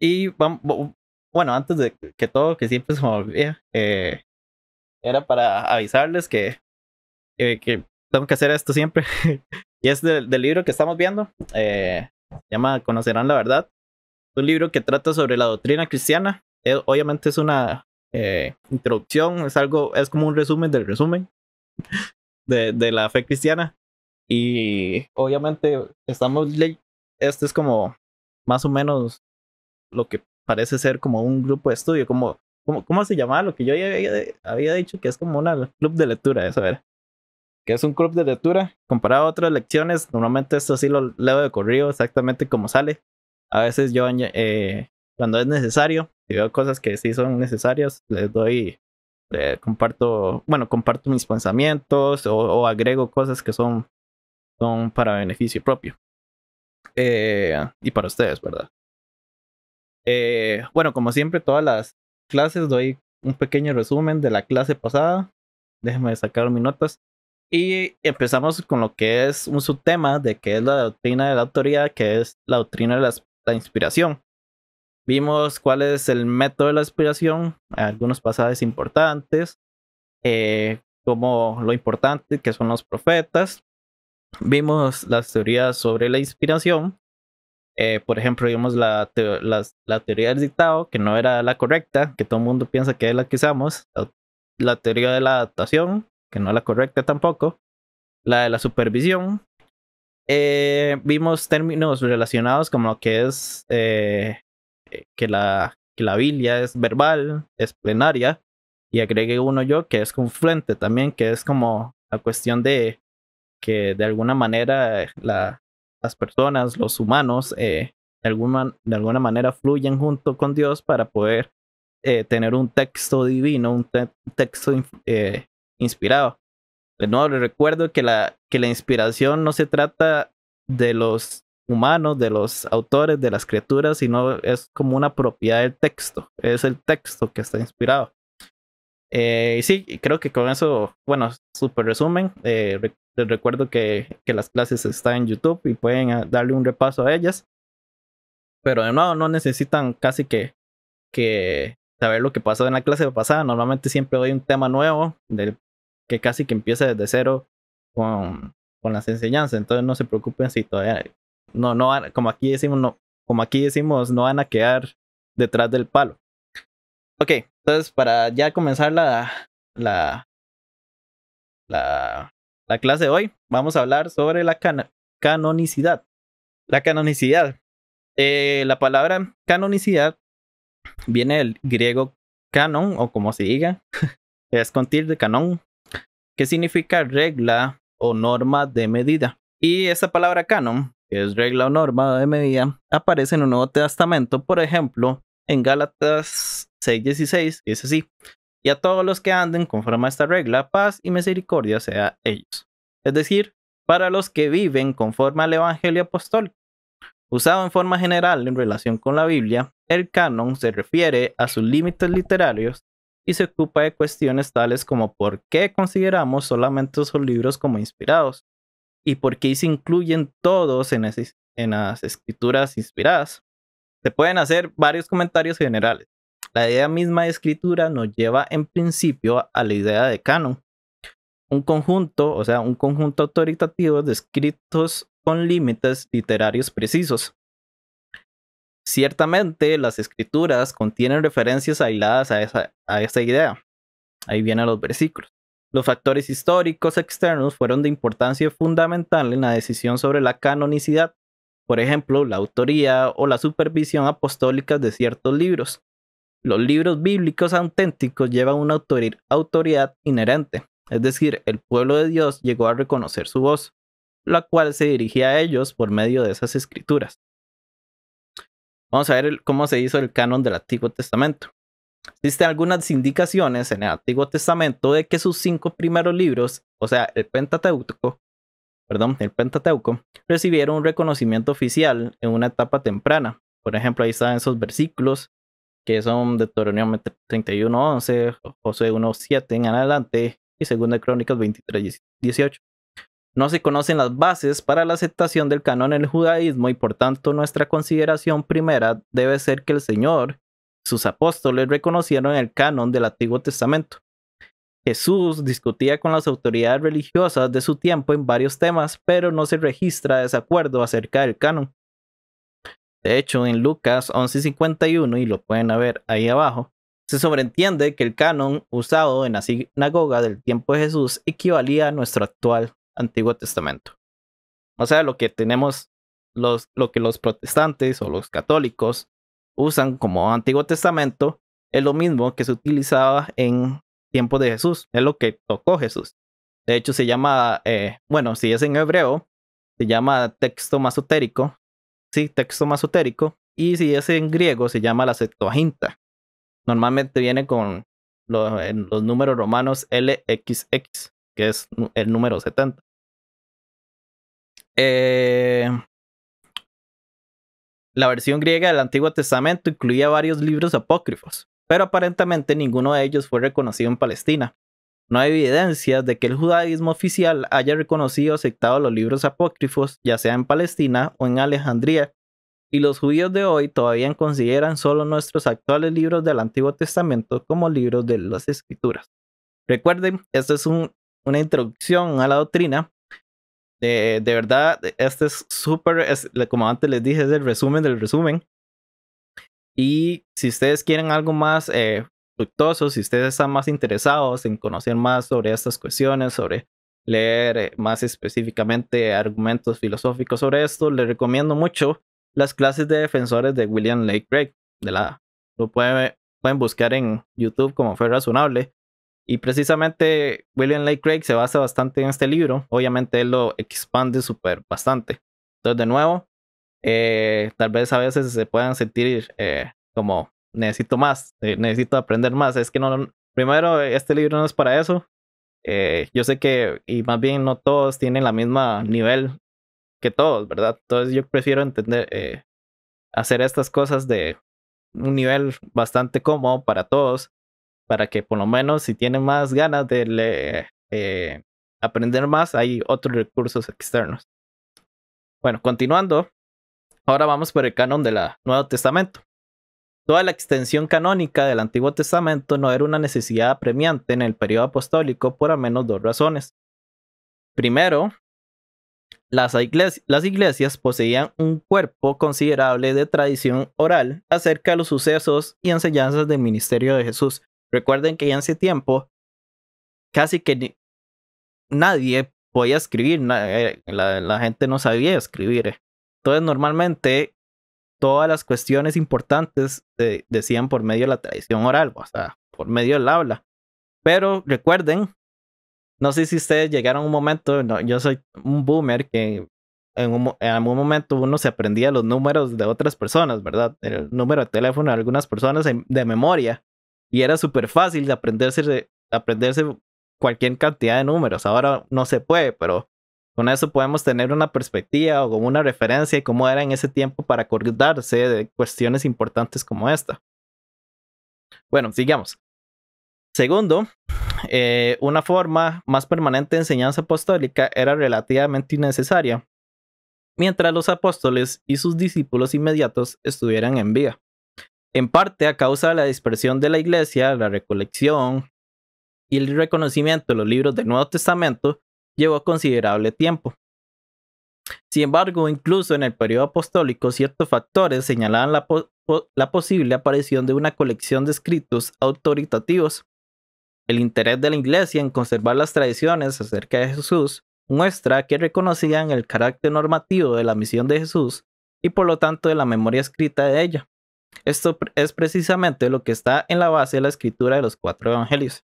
Y bueno, antes de que todo, que siempre se me olvida, eh, era para avisarles que, eh, que tengo que hacer esto siempre. y es del, libro que estamos viendo, eh, se llama Conocerán la Verdad. Es un libro que trata sobre la doctrina cristiana. obviamente es una introducción, es algo, es como un resumen del resumen de, de la fe cristiana. Y obviamente estamos, este es como más o menos lo que parece ser como un grupo de estudio, como, ¿cómo se llamaba? Lo que yo había, dicho que es como un club de lectura, eso era. Que es un club de lectura, comparado a otras lecciones, normalmente esto sí lo leo de corrido exactamente como sale. A veces yo, eh, cuando es necesario, si veo cosas que sí son necesarias, les doy, eh, comparto, bueno, comparto mis pensamientos o, agrego cosas que son, son para beneficio propio. Eh, y para ustedes, ¿verdad? Eh, bueno, como siempre, todas las clases doy un pequeño resumen de la clase pasada. Déjenme sacar mis notas. Y empezamos con lo que es un subtema de que es la doctrina de la autoría que es la doctrina de la, inspiración. Vimos cuál es el método de la inspiración, algunos pasajes importantes, eh, como lo importante que son los profetas. Vimos las teorías sobre la inspiración, eh, por ejemplo, vimos la, la, teoría del dictado, que no era la correcta, que todo el mundo piensa que es la que usamos. La, teoría de la adaptación, que no es la correcta tampoco. La de la supervisión. Eh, vimos términos relacionados como lo que es eh, que, la, que la es verbal, es plenaria. Y agregué uno yo que es confluente también, que es como la cuestión de que de alguna manera la, las personas, los humanos, eh, de, alguna, manera fluyen junto con Dios para poder eh, tener un texto divino, un texto eh, inspirado. De nuevo, les recuerdo que la, que la inspiración no se trata de los humanos, de los autores, de las criaturas, sino es como una propiedad del texto. Es el texto que está inspirado. y sí, creo que con eso, bueno, súper resumen. Les recuerdo que, las clases están en YouTube y pueden ah, darle un repaso a ellas. Pero de nuevo, no necesitan casi que, que saber lo que pasó en la clase pasada. Normalmente siempre hay un tema nuevo que casi que empieza desde cero con, con las enseñanzas. Entonces no se preocupen si todavía no, no como aquí decimos, no, como aquí decimos, no van a quedar detrás del palo. Ok, entonces para ya comenzar la, la, la, la clase de hoy vamos a hablar sobre la canonicidad. La canonicidad. Eh, la palabra canonicidad viene del griego canon o como se diga, es con tilde canon, que significa regla o norma de medida. Y esa palabra canon, que es regla o norma de medida, aparece en un Nuevo Testamento, por ejemplo, en Gálatas 6:16, es así, y a todos los que anden conforme a esta regla, paz y misericordia sea ellos. Es decir, para los que viven conforme al Evangelio Apostólico. Usado en forma general en relación con la Biblia, el canon se refiere a sus límites literarios y se ocupa de cuestiones tales como por qué consideramos solamente esos libros como inspirados y por qué se incluyen todos en, las escrituras inspiradas. Se pueden hacer varios comentarios generales, la idea misma de escritura nos lleva en principio a la idea de canon, un conjunto, o sea, un conjunto autoritativo de escritos con límites literarios precisos. Ciertamente, las escrituras contienen referencias aisladas a esa, a idea. Ahí vienen los versículos. Los factores históricos externos fueron de importancia fundamental en la decisión sobre la canonicidad, por ejemplo, la autoría o la supervisión apostólica de ciertos libros. Los libros bíblicos auténticos llevan una autoridad inherente, es decir, el pueblo de Dios llegó a reconocer su voz, la cual se dirigía a ellos por medio de esas escrituras. Vamos a ver cómo se hizo el canon del Antiguo Testamento. Existen algunas indicaciones en el Antiguo Testamento de que sus cinco primeros libros, o sea, el Pentateuco, perdón, el Pentateuco, recibieron un reconocimiento oficial en una etapa temprana. Por ejemplo, ahí están esos versículos que son Deuteronomio 31, 11, José 1, en adelante y Segunda Crónicas 23, 18. No se conocen las bases para la aceptación del canon en el judaísmo y por tanto nuestra consideración primera debe ser que el Señor, sus apóstoles reconocieron el canon del Antiguo Testamento. Jesús discutía con las autoridades religiosas de su tiempo en varios temas, pero no se registra desacuerdo acerca del canon. De hecho, en Lucas 11:51, y lo pueden ver ahí abajo, se sobreentiende que el canon usado en la sinagoga del tiempo de Jesús equivalía a nuestro actual Antiguo Testamento. O sea, lo que tenemos, los, lo que los protestantes o los católicos usan como Antiguo Testamento es lo mismo que se utilizaba en tiempo de Jesús, es lo que tocó Jesús. De hecho, se llama, eh, bueno, si es en hebreo, se llama texto masotérico, sí, texto masotérico. Y si es en griego, se llama la Septuaginta. Normalmente viene con los, números romanos LXX, que es el número 70. Eh, la versión griega del Antiguo Testamento incluía varios libros apócrifos, pero aparentemente ninguno de ellos fue reconocido en Palestina, no hay evidencias de que el judaísmo oficial haya reconocido o aceptado los libros apócrifos, ya sea en Palestina o en Alejandría, y los judíos de hoy todavía consideran solo nuestros actuales libros del Antiguo Testamento como libros de las Escrituras. Recuerden, esta es una introducción a la doctrina. de verdad, este es súper, como antes les dije, es el resumen del resumen. Y si ustedes quieren algo más eh, si ustedes están más interesados en conocer más sobre estas cuestiones, sobre leer eh, más específicamente argumentos filosóficos sobre esto, les recomiendo mucho las clases de defensores de William Lake Craig. De la, lo pueden, pueden buscar en YouTube como fue razonable. Y precisamente William Lake Craig se basa bastante en este libro. Obviamente él lo expande súper bastante. Entonces, de nuevo, eh, tal vez a veces se puedan sentir eh, como necesito más, eh, necesito aprender más. Es que no, primero, este libro no es para eso. Eh, yo sé que, y más bien no todos tienen la misma nivel que todos, ¿verdad? Entonces yo prefiero entender, eh, hacer estas cosas de un nivel bastante cómodo para todos, para que por lo menos si tienen más ganas de aprender más, hay otros recursos externos. Bueno, continuando, ahora vamos por el canon del Nuevo Testamento. Toda la extensión canónica del Antiguo Testamento no era una necesidad apremiante en el periodo apostólico por al menos dos razones. Primero, las, iglesias poseían un cuerpo considerable de tradición oral acerca de los sucesos y enseñanzas del ministerio de Jesús. Recuerden que ya ese tiempo casi que nadie podía escribir, eh, la gente no sabía escribir. Entonces normalmente todas las cuestiones importantes se decían por medio de la tradición oral, o sea, por medio del habla. Pero recuerden, no sé si ustedes llegaron a un momento, yo soy un boomer que en, algún momento uno se aprendía los números de otras personas, ¿verdad? El número de teléfono de algunas personas de memoria. Y era súper fácil aprenderse, de aprenderse cualquier cantidad de números. Ahora no se puede, pero con eso podemos tener una perspectiva o una referencia de cómo era en ese tiempo para acordarse de cuestiones importantes como esta. Bueno, sigamos. Segundo, eh, una forma más permanente de enseñanza apostólica era relativamente innecesaria, mientras los apóstoles y sus discípulos inmediatos estuvieran en vía. En parte a causa de la dispersión de la iglesia, la recolección y el reconocimiento de los libros del Nuevo Testamento, llevó considerable tiempo. Sin embargo, incluso en el periodo apostólico, ciertos factores señalaban la, posible aparición de una colección de escritos autoritativos. El interés de la Iglesia en conservar las tradiciones acerca de Jesús muestra que reconocían el carácter normativo de la misión de Jesús y por lo tanto de la memoria escrita de ella. Esto es precisamente lo que está en la base de la escritura de los cuatro evangelios.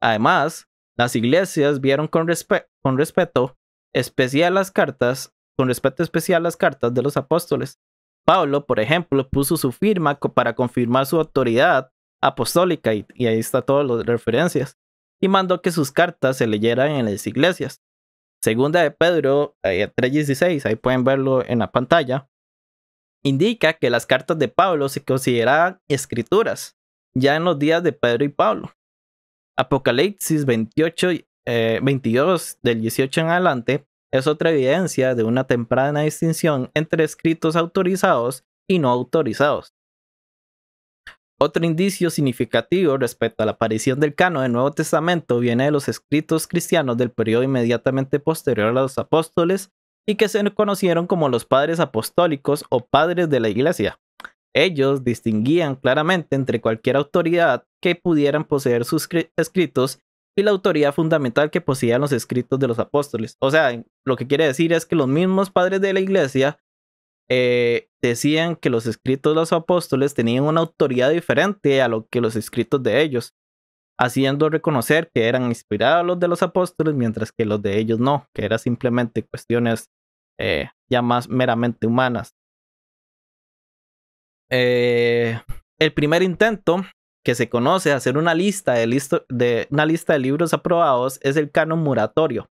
Además, las iglesias vieron con, respecto con respeto especial las cartas, con respeto especial las cartas de los apóstoles. Pablo, por ejemplo, puso su firma para confirmar su autoridad apostólica y, ahí está todas las referencias y mandó que sus cartas se leyeran en las iglesias. Segunda de Pedro 3.16, eh, ahí pueden verlo en la pantalla, indica que las cartas de Pablo se consideraban escrituras ya en los días de Pedro y Pablo. Apocalipsis 28 22 eh, del 18 en adelante es otra evidencia de una temprana distinción entre escritos autorizados y no autorizados. Otro indicio significativo respecto a la aparición del cano del Nuevo Testamento viene de los escritos cristianos del periodo inmediatamente posterior a los apóstoles y que se conocieron como los padres apostólicos o padres de la iglesia. Ellos distinguían claramente entre cualquier autoridad que pudieran poseer sus escritos y la autoridad fundamental que poseían los escritos de los apóstoles. O sea, lo que quiere decir es que los mismos padres de la iglesia eh, decían que los escritos de los apóstoles tenían una autoridad diferente a lo que los escritos de ellos, haciendo reconocer que eran inspirados los de los apóstoles, mientras que los de ellos no, que eran simplemente cuestiones eh, ya más meramente humanas. Eh, el primer intento que se conoce hacer una lista de, una lista de libros aprobados es el canon muratorio,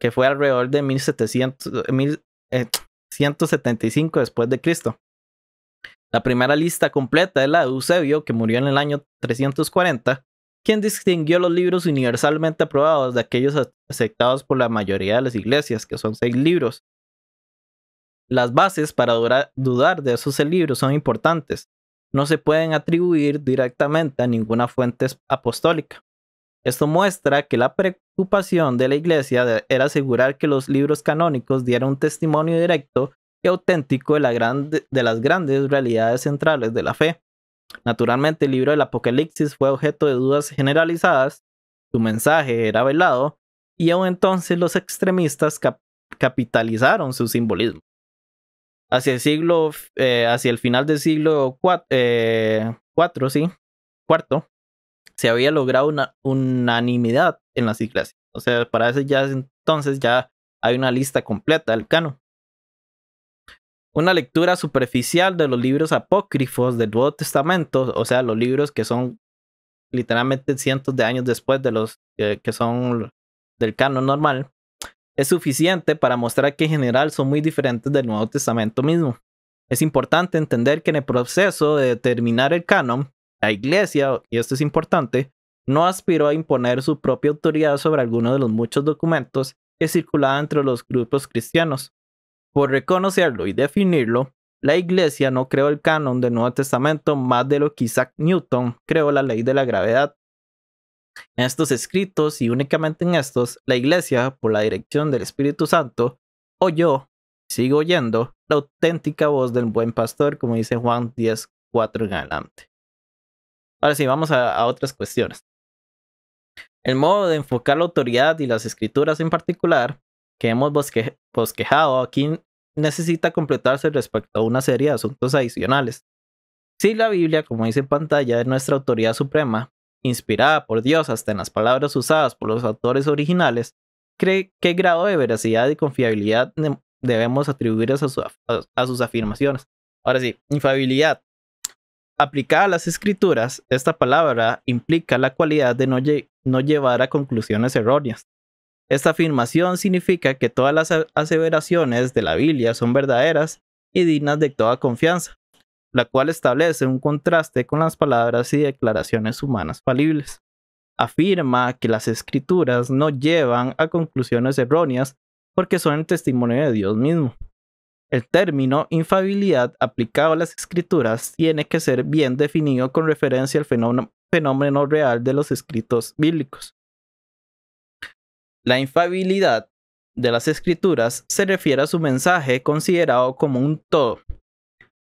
que fue alrededor de 1700, 1175 eh, después de Cristo. La primera lista completa es la de Eusebio, que murió en el año 340, quien distinguió los libros universalmente aprobados de aquellos aceptados por la mayoría de las iglesias, que son seis libros. Las bases para dudar de esos libros son importantes no se pueden atribuir directamente a ninguna fuente apostólica. Esto muestra que la preocupación de la Iglesia era asegurar que los libros canónicos dieran un testimonio directo y auténtico de, las grandes realidades centrales de la fe. Naturalmente, el libro del Apocalipsis fue objeto de dudas generalizadas, su mensaje era velado, y aún entonces los extremistas capitalizaron su simbolismo hacia el siglo, eh, hacia el final del siglo eh, cuatro, sí, cuarto, se había logrado una unanimidad en las iglesias. O sea, para ese ya entonces ya hay una lista completa del canon. Una lectura superficial de los libros apócrifos del Nuevo Testamento, o sea, los libros que son literalmente cientos de años después de los eh, que son del canon normal, es suficiente para mostrar que en general son muy diferentes del Nuevo Testamento mismo. Es importante entender que en el proceso de determinar el canon, la Iglesia, y esto es importante, no aspiró a imponer su propia autoridad sobre alguno de los muchos documentos que circulaban entre los grupos cristianos. Por reconocerlo y definirlo, la Iglesia no creó el canon del Nuevo Testamento más de lo que Isaac Newton creó la ley de la gravedad. En estos escritos y únicamente en estos, la Iglesia, por la dirección del Espíritu Santo, oyó, sigo oyendo, la auténtica voz del buen pastor, como dice Juan 10.4 en adelante. Ahora sí, vamos a, otras cuestiones. El modo de enfocar la autoridad y las escrituras en particular, que hemos bosquejado aquí, necesita completarse respecto a una serie de asuntos adicionales. Si la Biblia, como dice en pantalla, es nuestra autoridad suprema, inspirada por Dios hasta en las palabras usadas por los autores originales, cree qué grado de veracidad y confiabilidad debemos atribuir a, sus afirmaciones. Ahora sí, infabilidad. Aplicada a las escrituras, esta palabra implica la cualidad de no llevar a conclusiones erróneas. Esta afirmación significa que todas las aseveraciones de la Biblia son verdaderas y dignas de toda confianza, la cual establece un contraste con las palabras y declaraciones humanas falibles. Afirma que las escrituras no llevan a conclusiones erróneas porque son el testimonio de Dios mismo. El término infabilidad aplicado a las escrituras tiene que ser bien definido con referencia al fenómeno, real de los escritos bíblicos. La infabilidad de las escrituras se refiere a su mensaje considerado como un todo,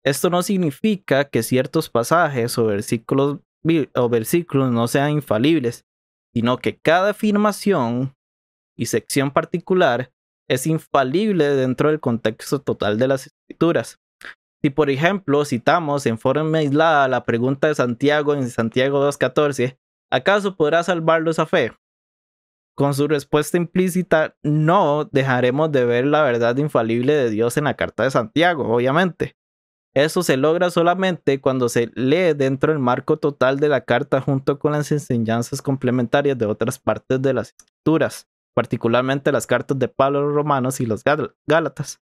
esto no significa que ciertos pasajes o versículos, no sean infalibles, sino que cada afirmación y sección particular es infalible dentro del contexto total de las escrituras. Si por ejemplo citamos en forma aislada la pregunta de Santiago en Santiago 2.14, ¿acaso podrá salvarlo esa fe? Con su respuesta implícita, no dejaremos de ver la verdad infalible de Dios en la carta de Santiago, obviamente. Eso se logra solamente cuando se lee dentro del marco total de la carta junto con las enseñanzas complementarias de otras partes de las escrituras, particularmente las cartas de Pablo los Romanos y los Gálatas.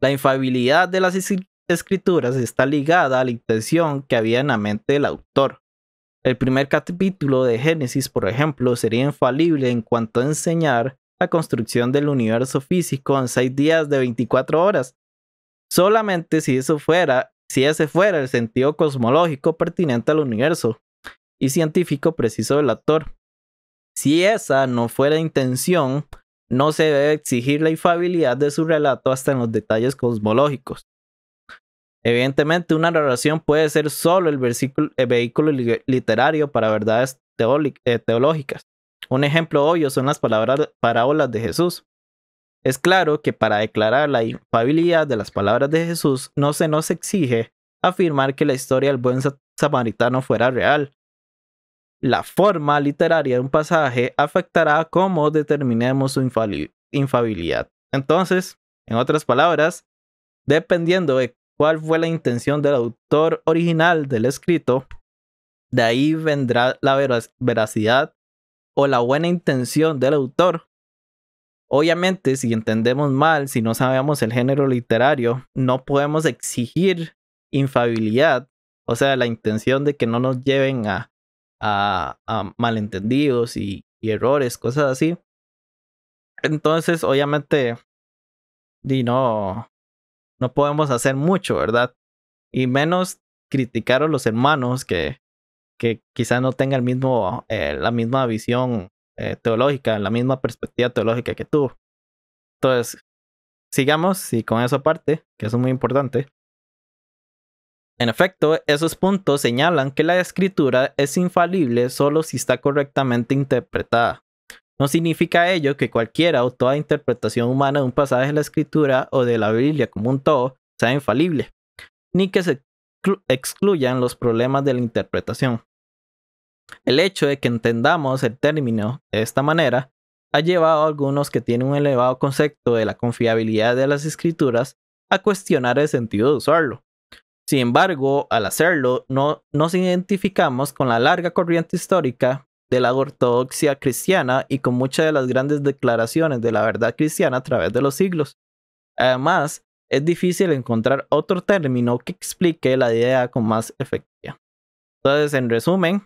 La infalibilidad de las escrituras está ligada a la intención que había en la mente del autor. El primer capítulo de Génesis, por ejemplo, sería infalible en cuanto a enseñar la construcción del universo físico en seis días de 24 horas, solamente si eso fuera, si ese fuera el sentido cosmológico pertinente al universo y científico preciso del actor. Si esa no fuera intención, no se debe exigir la infabilidad de su relato hasta en los detalles cosmológicos. Evidentemente, una narración puede ser solo el, vehículo literario para verdades eh, teológicas. Un ejemplo obvio son las palabras, parábolas de Jesús. Es claro que para declarar la infabilidad de las palabras de Jesús no se nos exige afirmar que la historia del buen samaritano fuera real. La forma literaria de un pasaje afectará cómo determinemos su infabilidad. Entonces, en otras palabras, dependiendo de cuál fue la intención del autor original del escrito, de ahí vendrá la veracidad o la buena intención del autor Obviamente, si entendemos mal, si no sabemos el género literario, no podemos exigir infabilidad, o sea, la intención de que no nos lleven a, malentendidos y, errores, cosas así. Entonces, obviamente, no, no podemos hacer mucho, ¿verdad? Y menos criticar a los hermanos que, que quizás no tengan el mismo, eh, la misma visión teológica, eh, teológica, la misma perspectiva teológica que tuvo. Entonces, sigamos y con eso aparte, que es muy importante. En efecto, esos puntos señalan que la escritura es infalible solo si está correctamente interpretada. No significa ello que cualquiera o toda interpretación humana de un pasaje de la escritura o de la Biblia como un todo sea infalible, ni que se excluyan los problemas de la interpretación. El hecho de que entendamos el término de esta manera ha llevado a algunos que tienen un elevado concepto de la confiabilidad de las escrituras a cuestionar el sentido de usarlo. Sin embargo, al hacerlo, no nos identificamos con la larga corriente histórica de la ortodoxia cristiana y con muchas de las grandes declaraciones de la verdad cristiana a través de los siglos. Además, es difícil encontrar otro término que explique la idea con más efectividad. Entonces, en resumen,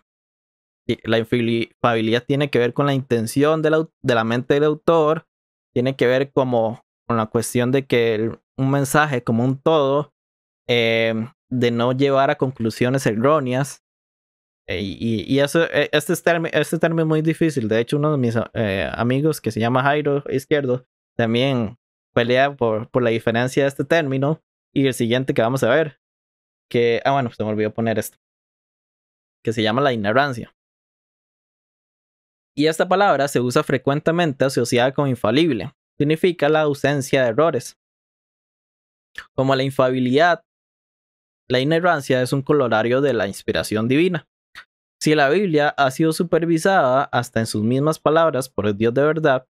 la infalibilidad tiene que ver con la intención de la, mente del autor, tiene que ver como con la cuestión de que un mensaje como un todo, eh, de no llevar a conclusiones erróneas. Eh, y, eso, e, este, término, este término es muy difícil. De hecho, uno de mis eh, amigos que se llama Jairo Izquierdo también pelea por, por la diferencia de este término y el siguiente que vamos a ver. Que, ah, bueno, se me olvidó poner esto. Que se llama la ignorancia. Y esta palabra se usa frecuentemente asociada con infalible. Significa la ausencia de errores. Como la infabilidad, la inerrancia es un colorario de la inspiración divina. Si la Biblia ha sido supervisada hasta en sus mismas palabras por el Dios de verdad,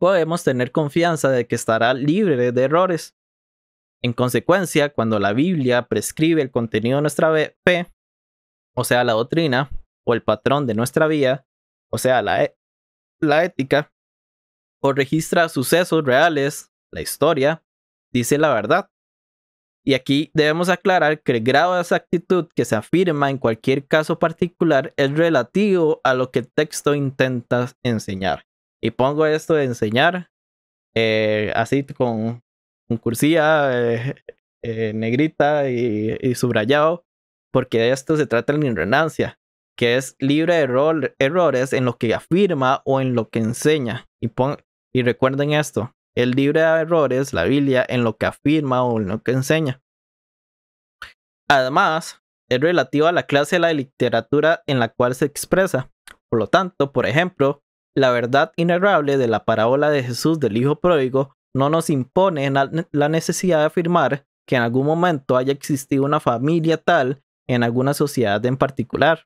podemos tener confianza de que estará libre de errores. En consecuencia, cuando la Biblia prescribe el contenido de nuestra fe, o sea, la doctrina o el patrón de nuestra vida, o sea, e, la, ética, o registra sucesos reales, la historia, dice la verdad. Y aquí debemos aclarar que el grado de exactitud que se afirma en cualquier caso particular es relativo a lo que el texto intenta enseñar. Y pongo esto de enseñar eh, así con, cursiva, cursilla eh, eh, negrita y, subrayado, porque de esto se trata en renancia que es libre de errores en lo que afirma o en lo que enseña. Y, y recuerden esto, el libre de errores, la Biblia, en lo que afirma o en lo que enseña. Además, es relativo a la clase de la literatura en la cual se expresa. Por lo tanto, por ejemplo, la verdad inerrable de la parábola de Jesús del Hijo Pródigo no nos impone la necesidad de afirmar que en algún momento haya existido una familia tal en alguna sociedad en particular.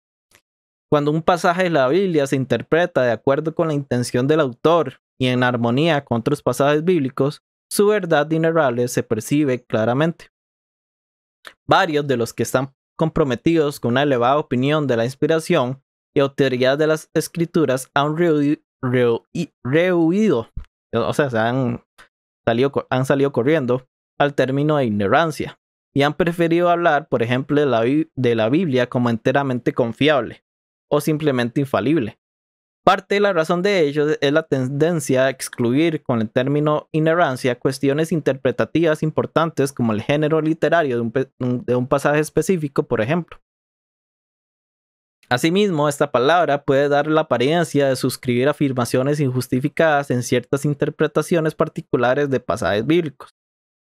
Cuando un pasaje de la Biblia se interpreta de acuerdo con la intención del autor y en armonía con otros pasajes bíblicos, su verdad inerrable se percibe claramente. Varios de los que están comprometidos con una elevada opinión de la inspiración y autoridad de las escrituras han rehuido, o sea, se han, salido, han salido corriendo al término de ignorancia y han preferido hablar, por ejemplo, la, de la Biblia como enteramente confiable, o simplemente infalible. Parte de la razón de ello es la tendencia a excluir con el término inerrancia cuestiones interpretativas importantes como el género literario de un, de un pasaje específico, por ejemplo. Asimismo, esta palabra puede dar la apariencia de suscribir afirmaciones injustificadas en ciertas interpretaciones particulares de pasajes bíblicos.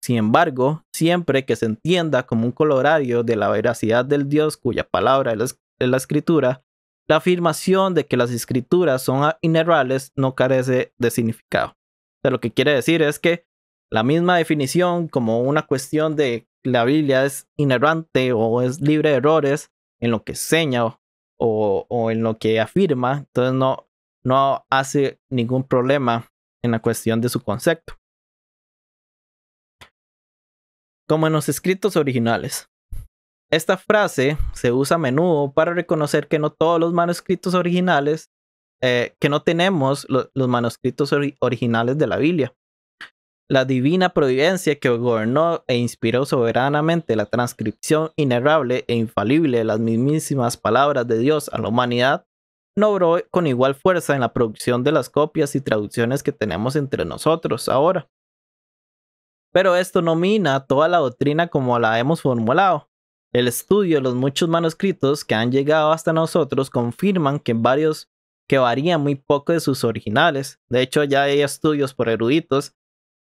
Sin embargo, siempre que se entienda como un colorario de la veracidad del Dios cuya palabra es la escritura, la afirmación de que las escrituras son inerrales no carece de significado. lo que quiere decir es que la misma definición como una cuestión de la Biblia es inerrante o es libre de errores en lo que seña o, o en lo que afirma, entonces no, no hace ningún problema en la cuestión de su concepto. Como en los escritos originales, esta frase se usa a menudo para reconocer que no todos los manuscritos originales, eh, que no tenemos los manuscritos originales de la Biblia. La divina providencia que gobernó e inspiró soberanamente la transcripción inerrable e infalible de las mismísimas palabras de Dios a la humanidad, no obró con igual fuerza en la producción de las copias y traducciones que tenemos entre nosotros ahora. Pero esto no mina toda la doctrina como la hemos formulado, el estudio de los muchos manuscritos que han llegado hasta nosotros confirman que varios que varían muy poco de sus originales. De hecho, ya hay estudios por eruditos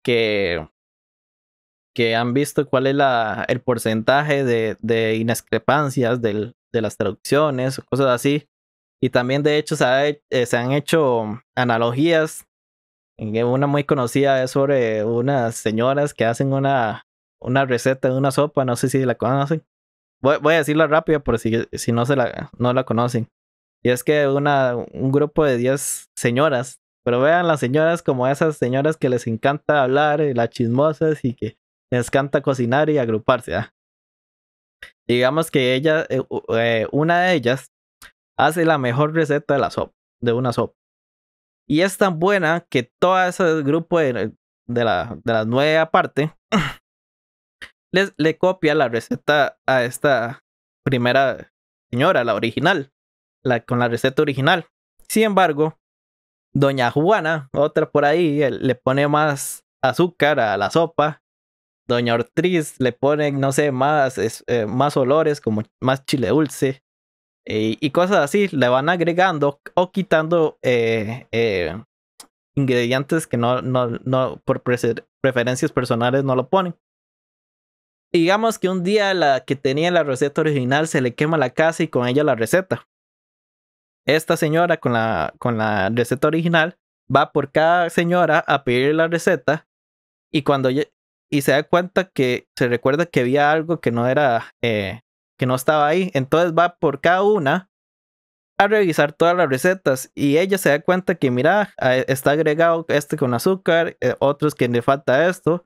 que, que han visto cuál es la, el porcentaje de, de de las traducciones cosas así. Y también, de hecho, se, eh, han hecho analogías. Una muy conocida es sobre unas señoras que hacen una, una receta de una sopa, no sé si la conocen, Voy, a decirlo rápida por si, si no, se la, no la conocen. Y es que una, un grupo de 10 señoras, pero vean las señoras como esas señoras que les encanta hablar, y las chismosas y que les encanta cocinar y agruparse. Ah. Digamos que ella, eh, eh, una de ellas, hace la mejor receta de, la sopa, de una sopa. Y es tan buena que todo ese grupo de, de, la, de la nueva parte le copia la receta a esta primera señora, la original, la, con la receta original. Sin embargo, Doña Juana, otra por ahí, le pone más azúcar a la sopa. Doña Ortiz le pone, no sé, más, eh, más olores, como más chile dulce. y cosas así, le van agregando o quitando eh, eh, ingredientes que no por preferencias personales no lo ponen. Digamos que un día la que tenía la receta original se le quema la casa y con ella la receta. Esta señora con la, con la receta original va por cada señora a pedir la receta y cuando y se da cuenta que se recuerda que había algo que no era eh, que no estaba ahí entonces va por cada una a revisar todas las recetas y ella se da cuenta que mira está agregado este con azúcar eh, otros que le falta esto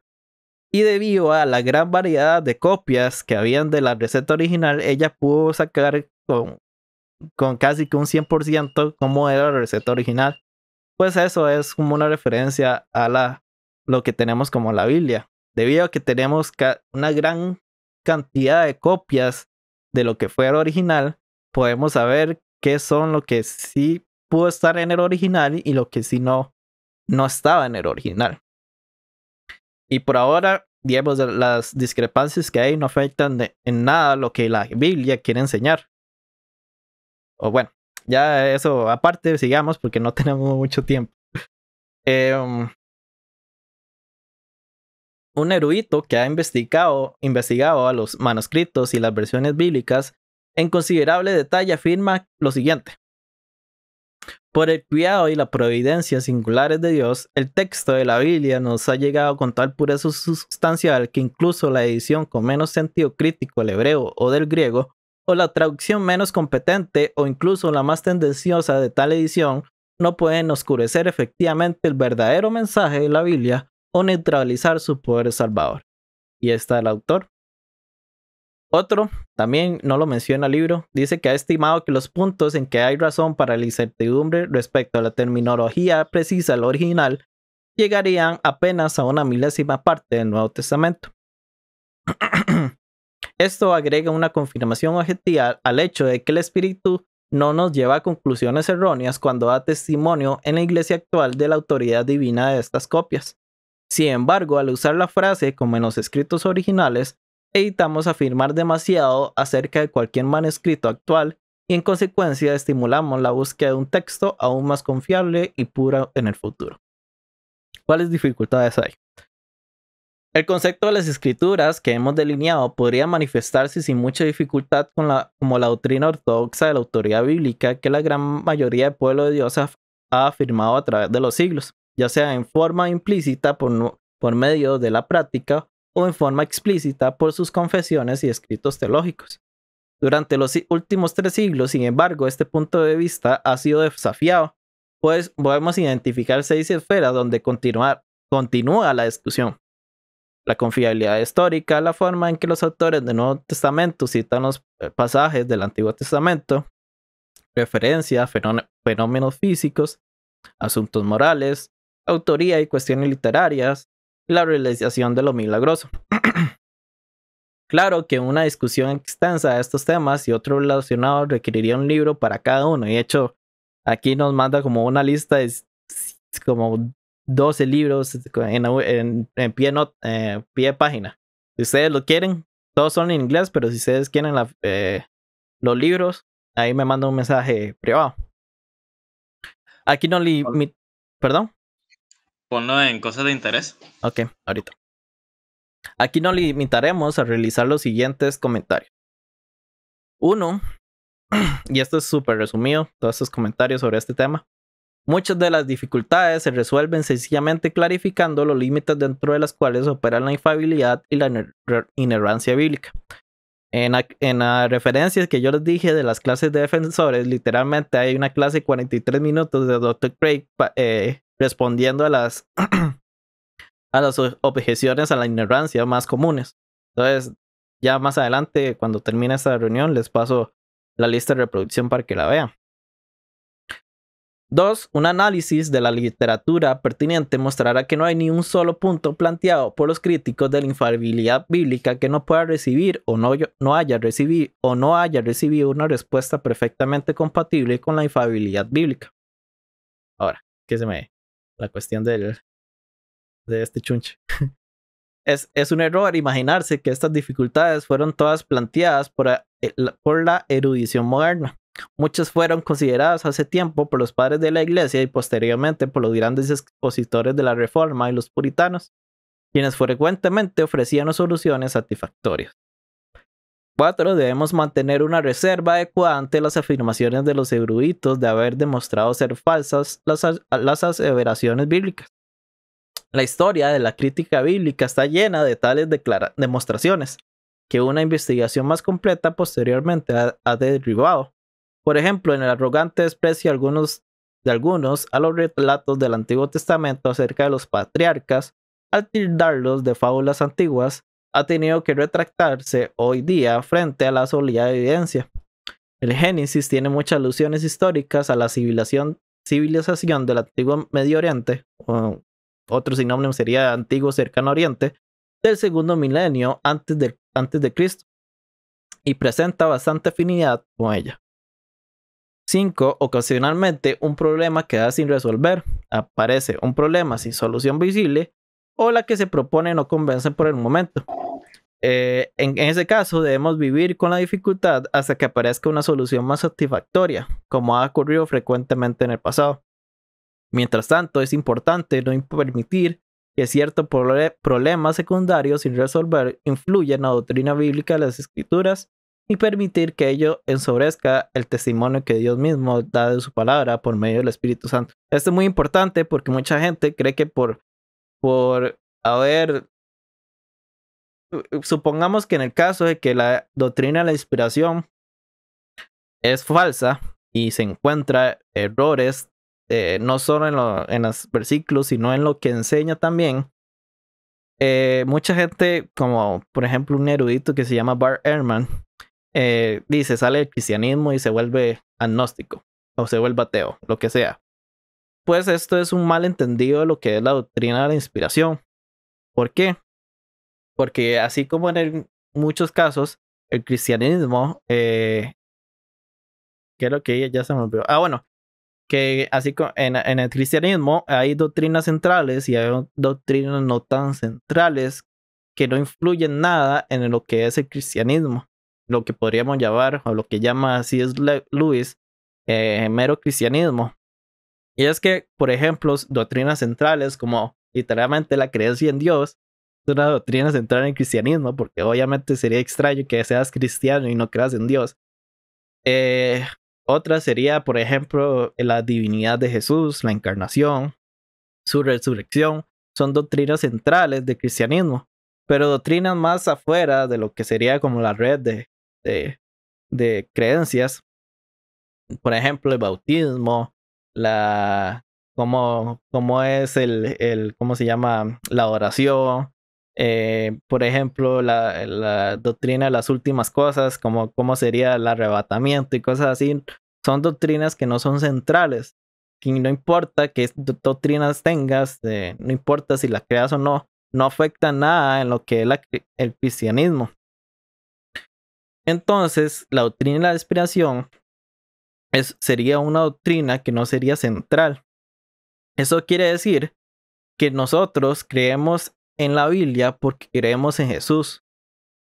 y debido a la gran variedad de copias que habían de la receta original, ella pudo sacar con, casi que un 100% cómo era la receta original. Pues eso es como una referencia a la, lo que tenemos como la Biblia. Debido a que tenemos una gran cantidad de copias de lo que fue original, podemos saber qué son lo que sí pudo estar en el original y lo que sí no, no estaba en el original. Y por ahora, digamos, las discrepancias que hay no afectan en nada lo que la Biblia quiere enseñar. O bueno, ya eso aparte, sigamos porque no tenemos mucho tiempo. Em, un erudito que ha investigado, investigado a los manuscritos y las versiones bíblicas en considerable detalle afirma lo siguiente. Por el cuidado y la providencia singulares de Dios, el texto de la Biblia nos ha llegado con tal pureza sustancial que incluso la edición con menos sentido crítico del hebreo o del griego, o la traducción menos competente o incluso la más tendenciosa de tal edición, no pueden oscurecer efectivamente el verdadero mensaje de la Biblia o neutralizar su poder salvador. Y está el autor, otro, también no lo menciona el libro, dice que ha estimado que los puntos en que hay razón para la incertidumbre respecto a la terminología precisa al original llegarían apenas a una milésima parte del Nuevo Testamento. Esto agrega una confirmación objetiva al hecho de que el Espíritu no nos lleva a conclusiones erróneas cuando da testimonio en la iglesia actual de la autoridad divina de estas copias. Sin embargo, al usar la frase como en los escritos originales, evitamos afirmar demasiado acerca de cualquier manuscrito actual y en consecuencia estimulamos la búsqueda de un texto aún más confiable y puro en el futuro. ¿Cuáles dificultades hay? El concepto de las escrituras que hemos delineado podría manifestarse sin mucha dificultad como la doctrina ortodoxa de la autoridad bíblica que la gran mayoría del pueblo de Dios ha, afirmado a través de los siglos, ya sea en forma implícita por medio de la práctica o en forma explícita por sus confesiones y escritos teológicos. Durante los últimos tres siglos, sin embargo, este punto de vista ha sido desafiado, pues podemos identificar seis esferas donde continúa la discusión. La confiabilidad histórica, la forma en que los autores del Nuevo Testamento citan los eh, pasajes del Antiguo Testamento, referencias, fenómenos físicos, asuntos morales, autoría y cuestiones literarias, la realización de lo milagroso. claro que una discusión extensa de estos temas y otro relacionado requeriría un libro para cada uno. Y hecho, aquí nos manda como una lista de como 12 libros en, pie, de eh, página. Si ustedes lo quieren, todos son en inglés, pero si ustedes quieren eh, los libros, ahí me manda un mensaje privado. Aquí no ¿Perdón? Ponlo en cosas de interés. Ok, ahorita. Aquí nos limitaremos a realizar los siguientes comentarios. Uno, y esto es súper resumido, todos estos comentarios sobre este tema. Muchas de las dificultades se resuelven sencillamente clarificando los límites dentro de las cuales operan la infabilidad y la inerrancia bíblica. En, las referencias que yo les dije de las clases de defensores, literalmente hay una clase de 43 minutos de Dr. Craig eh, respondiendo a las, a las objeciones a la ignorancia más comunes. Entonces, ya más adelante, cuando termine esta reunión, les paso la lista de reproducción para que la vean. Dos, un análisis de la literatura pertinente mostrará que no hay ni un solo punto planteado por los críticos de la infalibilidad bíblica que no pueda recibir o no, no haya recibido o no haya recibido una respuesta perfectamente compatible con la infalibilidad bíblica. Ahora, ¿qué se me la cuestión del, de este chunche. Es, un error imaginarse que estas dificultades fueron todas planteadas por, eh, por, la erudición moderna. Muchas fueron consideradas hace tiempo por los padres de la iglesia y posteriormente por los grandes expositores de la Reforma y los puritanos, quienes frecuentemente ofrecían soluciones satisfactorias. 4. Debemos mantener una reserva adecuada ante las afirmaciones de los eruditos de haber demostrado ser falsas las, aseveraciones bíblicas. La historia de la crítica bíblica está llena de tales demostraciones, que una investigación más completa posteriormente ha, derivado. derribado. Por ejemplo, en el arrogante desprecio algunos, de algunos a los relatos del Antiguo Testamento acerca de los patriarcas, al tildarlos de fábulas antiguas ha tenido que retractarse hoy día frente a la de evidencia. El Génesis tiene muchas alusiones históricas a la civilización, civilización del antiguo Medio Oriente, otro sinónimo sería antiguo cercano Oriente, del segundo milenio antes de, antes de Cristo, y presenta bastante afinidad con ella. 5. Ocasionalmente un problema queda sin resolver. Aparece un problema sin solución visible o la que se propone no convence por el momento. Eh, en, ese caso, debemos vivir con la dificultad hasta que aparezca una solución más satisfactoria, como ha ocurrido frecuentemente en el pasado. Mientras tanto, es importante no permitir que ciertos problemas secundarios sin resolver influyan en la doctrina bíblica de las escrituras y permitir que ello ensobrezca el testimonio que Dios mismo da de su palabra por medio del Espíritu Santo. Esto es muy importante porque mucha gente cree que por, por haber eh, supongamos que en el caso de que la doctrina de la inspiración es falsa y se encuentra errores eh, no solo en, los versículos, sino en lo que enseña también. Eh, mucha gente, como por ejemplo un erudito que se llama Bart Ehrman, dice, sale del cristianismo y se vuelve agnóstico o se vuelve ateo, lo que sea. Pues esto es un malentendido de lo que es la doctrina de la inspiración. ¿Por qué? Porque así como en muchos casos, el cristianismo, eh, lo que ya se me olvidó? Ah, bueno, que así como en, el cristianismo hay doctrinas centrales y hay doctrinas no tan centrales que no influyen nada en lo que es el cristianismo, lo que podríamos llamar, o lo que llama así es Lewis, eh, mero cristianismo. Y es que, por ejemplo, doctrinas centrales como literalmente la creencia en Dios, una doctrina central en el cristianismo, porque obviamente sería extraño que seas cristiano y no creas en Dios. Eh, otra sería, por ejemplo, la divinidad de Jesús, la encarnación, su resurrección. Son doctrinas centrales del cristianismo, pero doctrinas más afuera de lo que sería como la red de, creencias. Por ejemplo, el bautismo, la, cómo, es el, cómo se llama, la oración, eh, por ejemplo, la, doctrina de las últimas cosas, como cómo sería el arrebatamiento y cosas así, son doctrinas que no son centrales. Que no importa qué doctrinas tengas, no importa si las creas o no, no afecta nada en lo que es el cristianismo. Entonces, la doctrina de la inspiración es, sería una doctrina que no sería central. Eso quiere decir que nosotros creemos en la Biblia porque creemos en Jesús.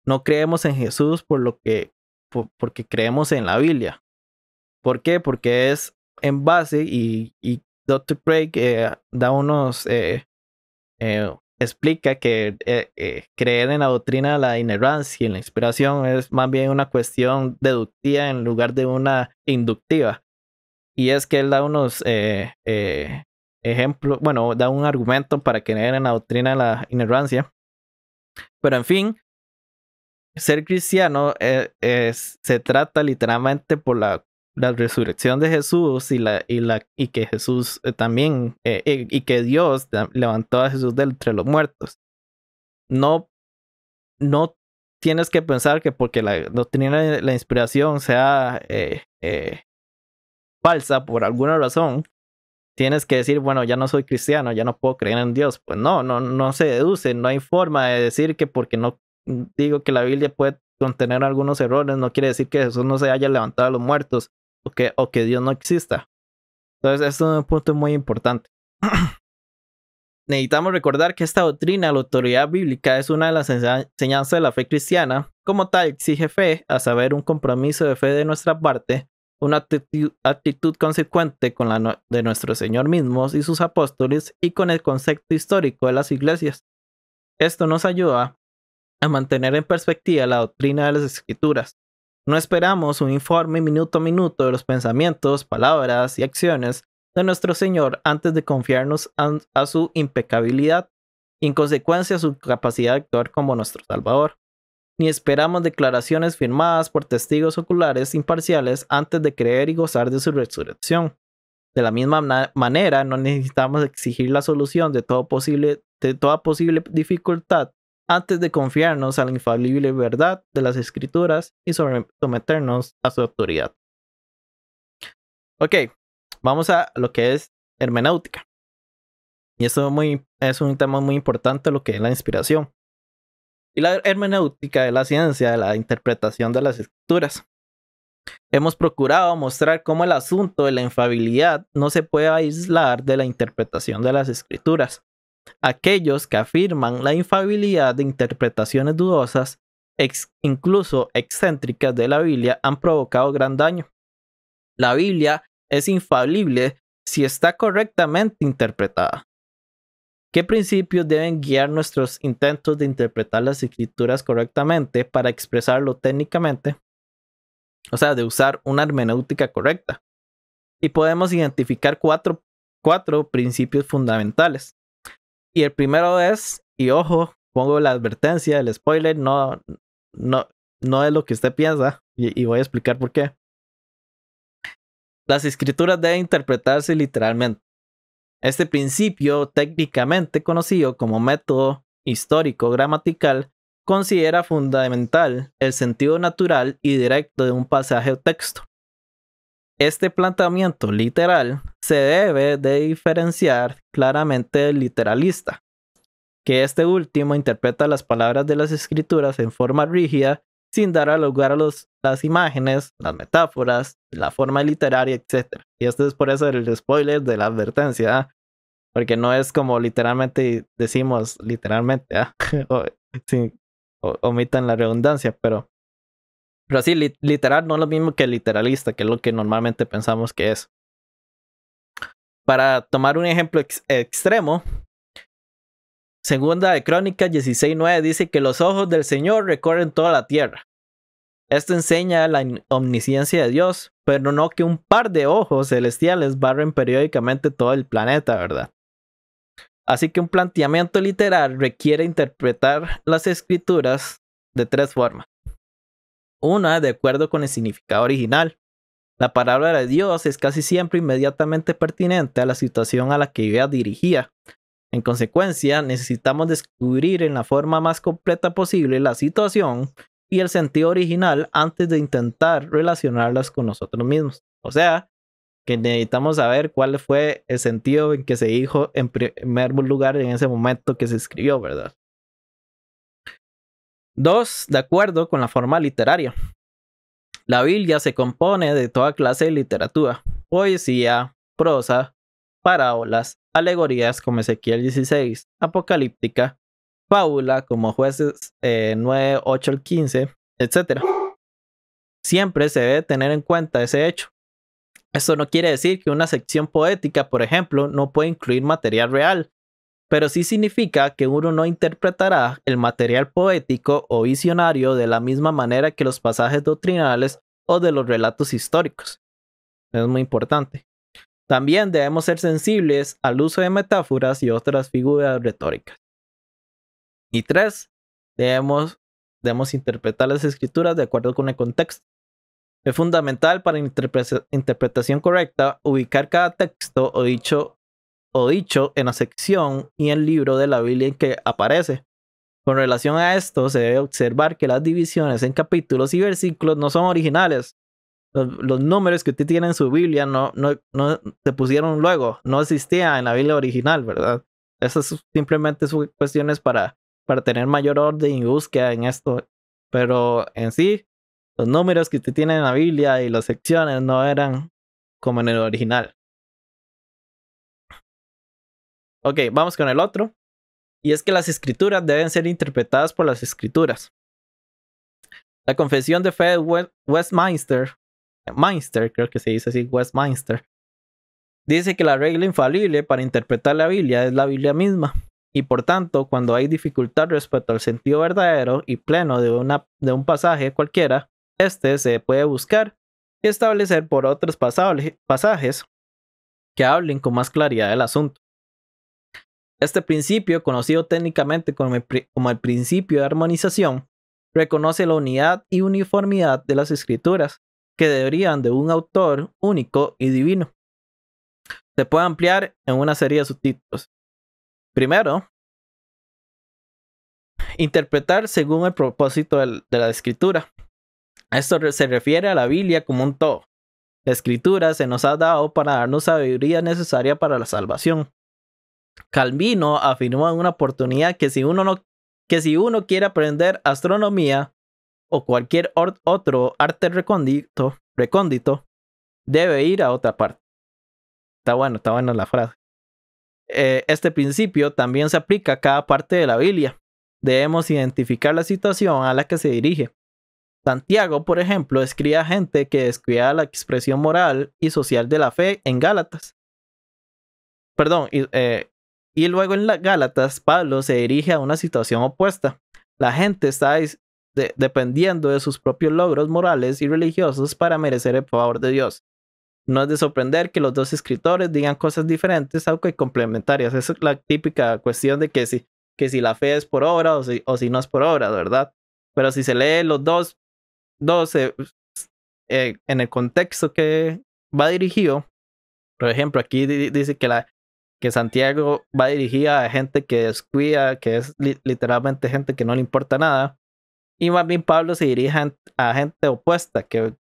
No creemos en Jesús por lo que porque creemos en la Biblia. ¿Por qué? Porque es en base y, y Dr. Craig eh, da unos eh, eh, explica que creer en la doctrina de la inerrancia y la inspiración es más bien una cuestión deductiva en lugar de una inductiva. Y es que él da unos ejemplo, bueno, da un argumento para que en la doctrina de la inerrancia. Pero en fin, ser cristiano eh, es, se trata literalmente por la, resurrección de Jesús y, la, y, la, y que Jesús eh, también, eh, y, que Dios levantó a Jesús de entre los muertos. No, no tienes que pensar que porque la doctrina de la inspiración sea falsa por alguna razón, tienes que decir, bueno, ya no soy cristiano, ya no puedo creer en Dios. Pues no, no, no se deduce, no hay forma de decir que porque no mm, digo que la Biblia puede contener algunos errores, no quiere decir que Jesús no se haya levantado a los muertos o que, o que Dios no exista. Entonces, esto es un punto muy importante. Necesitamos recordar que esta doctrina, la autoridad bíblica, es una de las enseñanzas de la fe cristiana. Como tal, exige fe, a saber, un compromiso de fe de nuestra parte una actitud, consecuente con la de nuestro Señor mismo y sus apóstoles y con el concepto histórico de las iglesias. Esto nos ayuda a mantener en perspectiva la doctrina de las escrituras. No esperamos un informe minuto a minuto de los pensamientos, palabras y acciones de nuestro Señor antes de confiarnos a, su impecabilidad y en consecuencia su capacidad de actuar como nuestro Salvador ni esperamos declaraciones firmadas por testigos oculares imparciales antes de creer y gozar de su resurrección. De la misma manera, no necesitamos exigir la solución de, toda posible dificultad antes de confiarnos a la infalible verdad de las escrituras y someternos a su autoridad. Ok, vamos a lo que es hermenéutica. Y esto es un tema muy importante, lo que es la inspiración la hermenéutica de la ciencia de la interpretación de las escrituras. Hemos procurado mostrar cómo el asunto de la infabilidad no se puede aislar de la interpretación de las escrituras. Aquellos que afirman la infabilidad de interpretaciones dudosas, incluso excéntricas de la Biblia, han provocado gran daño. La Biblia es infalible si está correctamente interpretada. ¿Qué principios deben guiar nuestros intentos de interpretar las escrituras correctamente para expresarlo técnicamente? O sea, de usar una hermenéutica correcta. Y podemos identificar cuatro, principios fundamentales. Y el primero es, y ojo, pongo la advertencia, el spoiler, no, no, no es lo que usted piensa, y voy a explicar por qué. Las escrituras deben interpretarse literalmente. Este principio, técnicamente conocido como método histórico gramatical, considera fundamental el sentido natural y directo de un pasaje o texto. Este planteamiento literal se debe de diferenciar claramente del literalista, que este último interpreta las palabras de las escrituras en forma rígida sin dar lugar a los, las imágenes, las metáforas, la forma literaria, etc. Y esto es por eso el spoiler de la advertencia, ¿ah? porque no es como literalmente decimos literalmente, ¿ah? omitan la redundancia, pero, pero así, literal no es lo mismo que literalista, que es lo que normalmente pensamos que es. Para tomar un ejemplo extremo, Segunda de Crónicas 16.9 dice que los ojos del Señor recorren toda la tierra. Esto enseña la omnisciencia de Dios, pero no que un par de ojos celestiales barren periódicamente todo el planeta, ¿verdad? Así que un planteamiento literal requiere interpretar las escrituras de tres formas. Una, de acuerdo con el significado original. La palabra de Dios es casi siempre inmediatamente pertinente a la situación a la que ella dirigía, en consecuencia, necesitamos descubrir en la forma más completa posible la situación y el sentido original antes de intentar relacionarlas con nosotros mismos. O sea, que necesitamos saber cuál fue el sentido en que se dijo en primer lugar en ese momento que se escribió, ¿verdad? Dos, de acuerdo con la forma literaria. La Biblia se compone de toda clase de literatura, poesía, prosa, parábolas, alegorías como Ezequiel 16, apocalíptica, fábula como jueces 9, eh, 8 al 15, etc. Siempre se debe tener en cuenta ese hecho. Esto no quiere decir que una sección poética, por ejemplo, no puede incluir material real, pero sí significa que uno no interpretará el material poético o visionario de la misma manera que los pasajes doctrinales o de los relatos históricos. Es muy importante. También debemos ser sensibles al uso de metáforas y otras figuras retóricas. Y tres, debemos, interpretar las escrituras de acuerdo con el contexto. Es fundamental para la interpretación correcta ubicar cada texto o dicho, o dicho en la sección y el libro de la Biblia en que aparece. Con relación a esto, se debe observar que las divisiones en capítulos y versículos no son originales, los, números que usted tiene en su Biblia no, no, no se pusieron luego, no existía en la Biblia original, ¿verdad? Esas simplemente son cuestiones para, para tener mayor orden y búsqueda en esto. Pero en sí, los números que usted tiene en la Biblia y las secciones no eran como en el original. Ok, vamos con el otro. Y es que las escrituras deben ser interpretadas por las escrituras. La confesión de fe de Westminster creo que se dice así, Westminster, dice que la regla infalible para interpretar la Biblia es la Biblia misma. Y por tanto, cuando hay dificultad respecto al sentido verdadero y pleno de, una, de un pasaje cualquiera, este se puede buscar y establecer por otros pasajes que hablen con más claridad del asunto. Este principio, conocido técnicamente como el principio de armonización, reconoce la unidad y uniformidad de las escrituras que deberían de un autor único y divino. Se puede ampliar en una serie de subtítulos. Primero, interpretar según el propósito de la escritura. Esto se refiere a la Biblia como un todo. La escritura se nos ha dado para darnos sabiduría necesaria para la salvación. Calvino afirmó en una oportunidad que si uno, que si uno quiere aprender astronomía, o cualquier otro arte recóndito, debe ir a otra parte. Está bueno, está buena la frase. Eh, este principio también se aplica a cada parte de la Biblia. Debemos identificar la situación a la que se dirige. Santiago, por ejemplo, escribe a gente que descuida la expresión moral y social de la fe en Gálatas. Perdón, y, eh, luego en Gálatas, Pablo se dirige a una situación opuesta. La gente está dependiendo de sus propios logros morales y religiosos para merecer el favor de Dios. No es de sorprender que los dos escritores digan cosas diferentes, aunque complementarias. Esa es la típica cuestión de que si, que si la fe es por obra o si, no es por obra, ¿verdad? Pero si se lee los dos, eh, eh, en el contexto que va dirigido, por ejemplo, aquí dice que, la, que Santiago va dirigida a gente que descuida, que es literalmente gente que no le importa nada y más bien Pablo se dirige a gente opuesta que,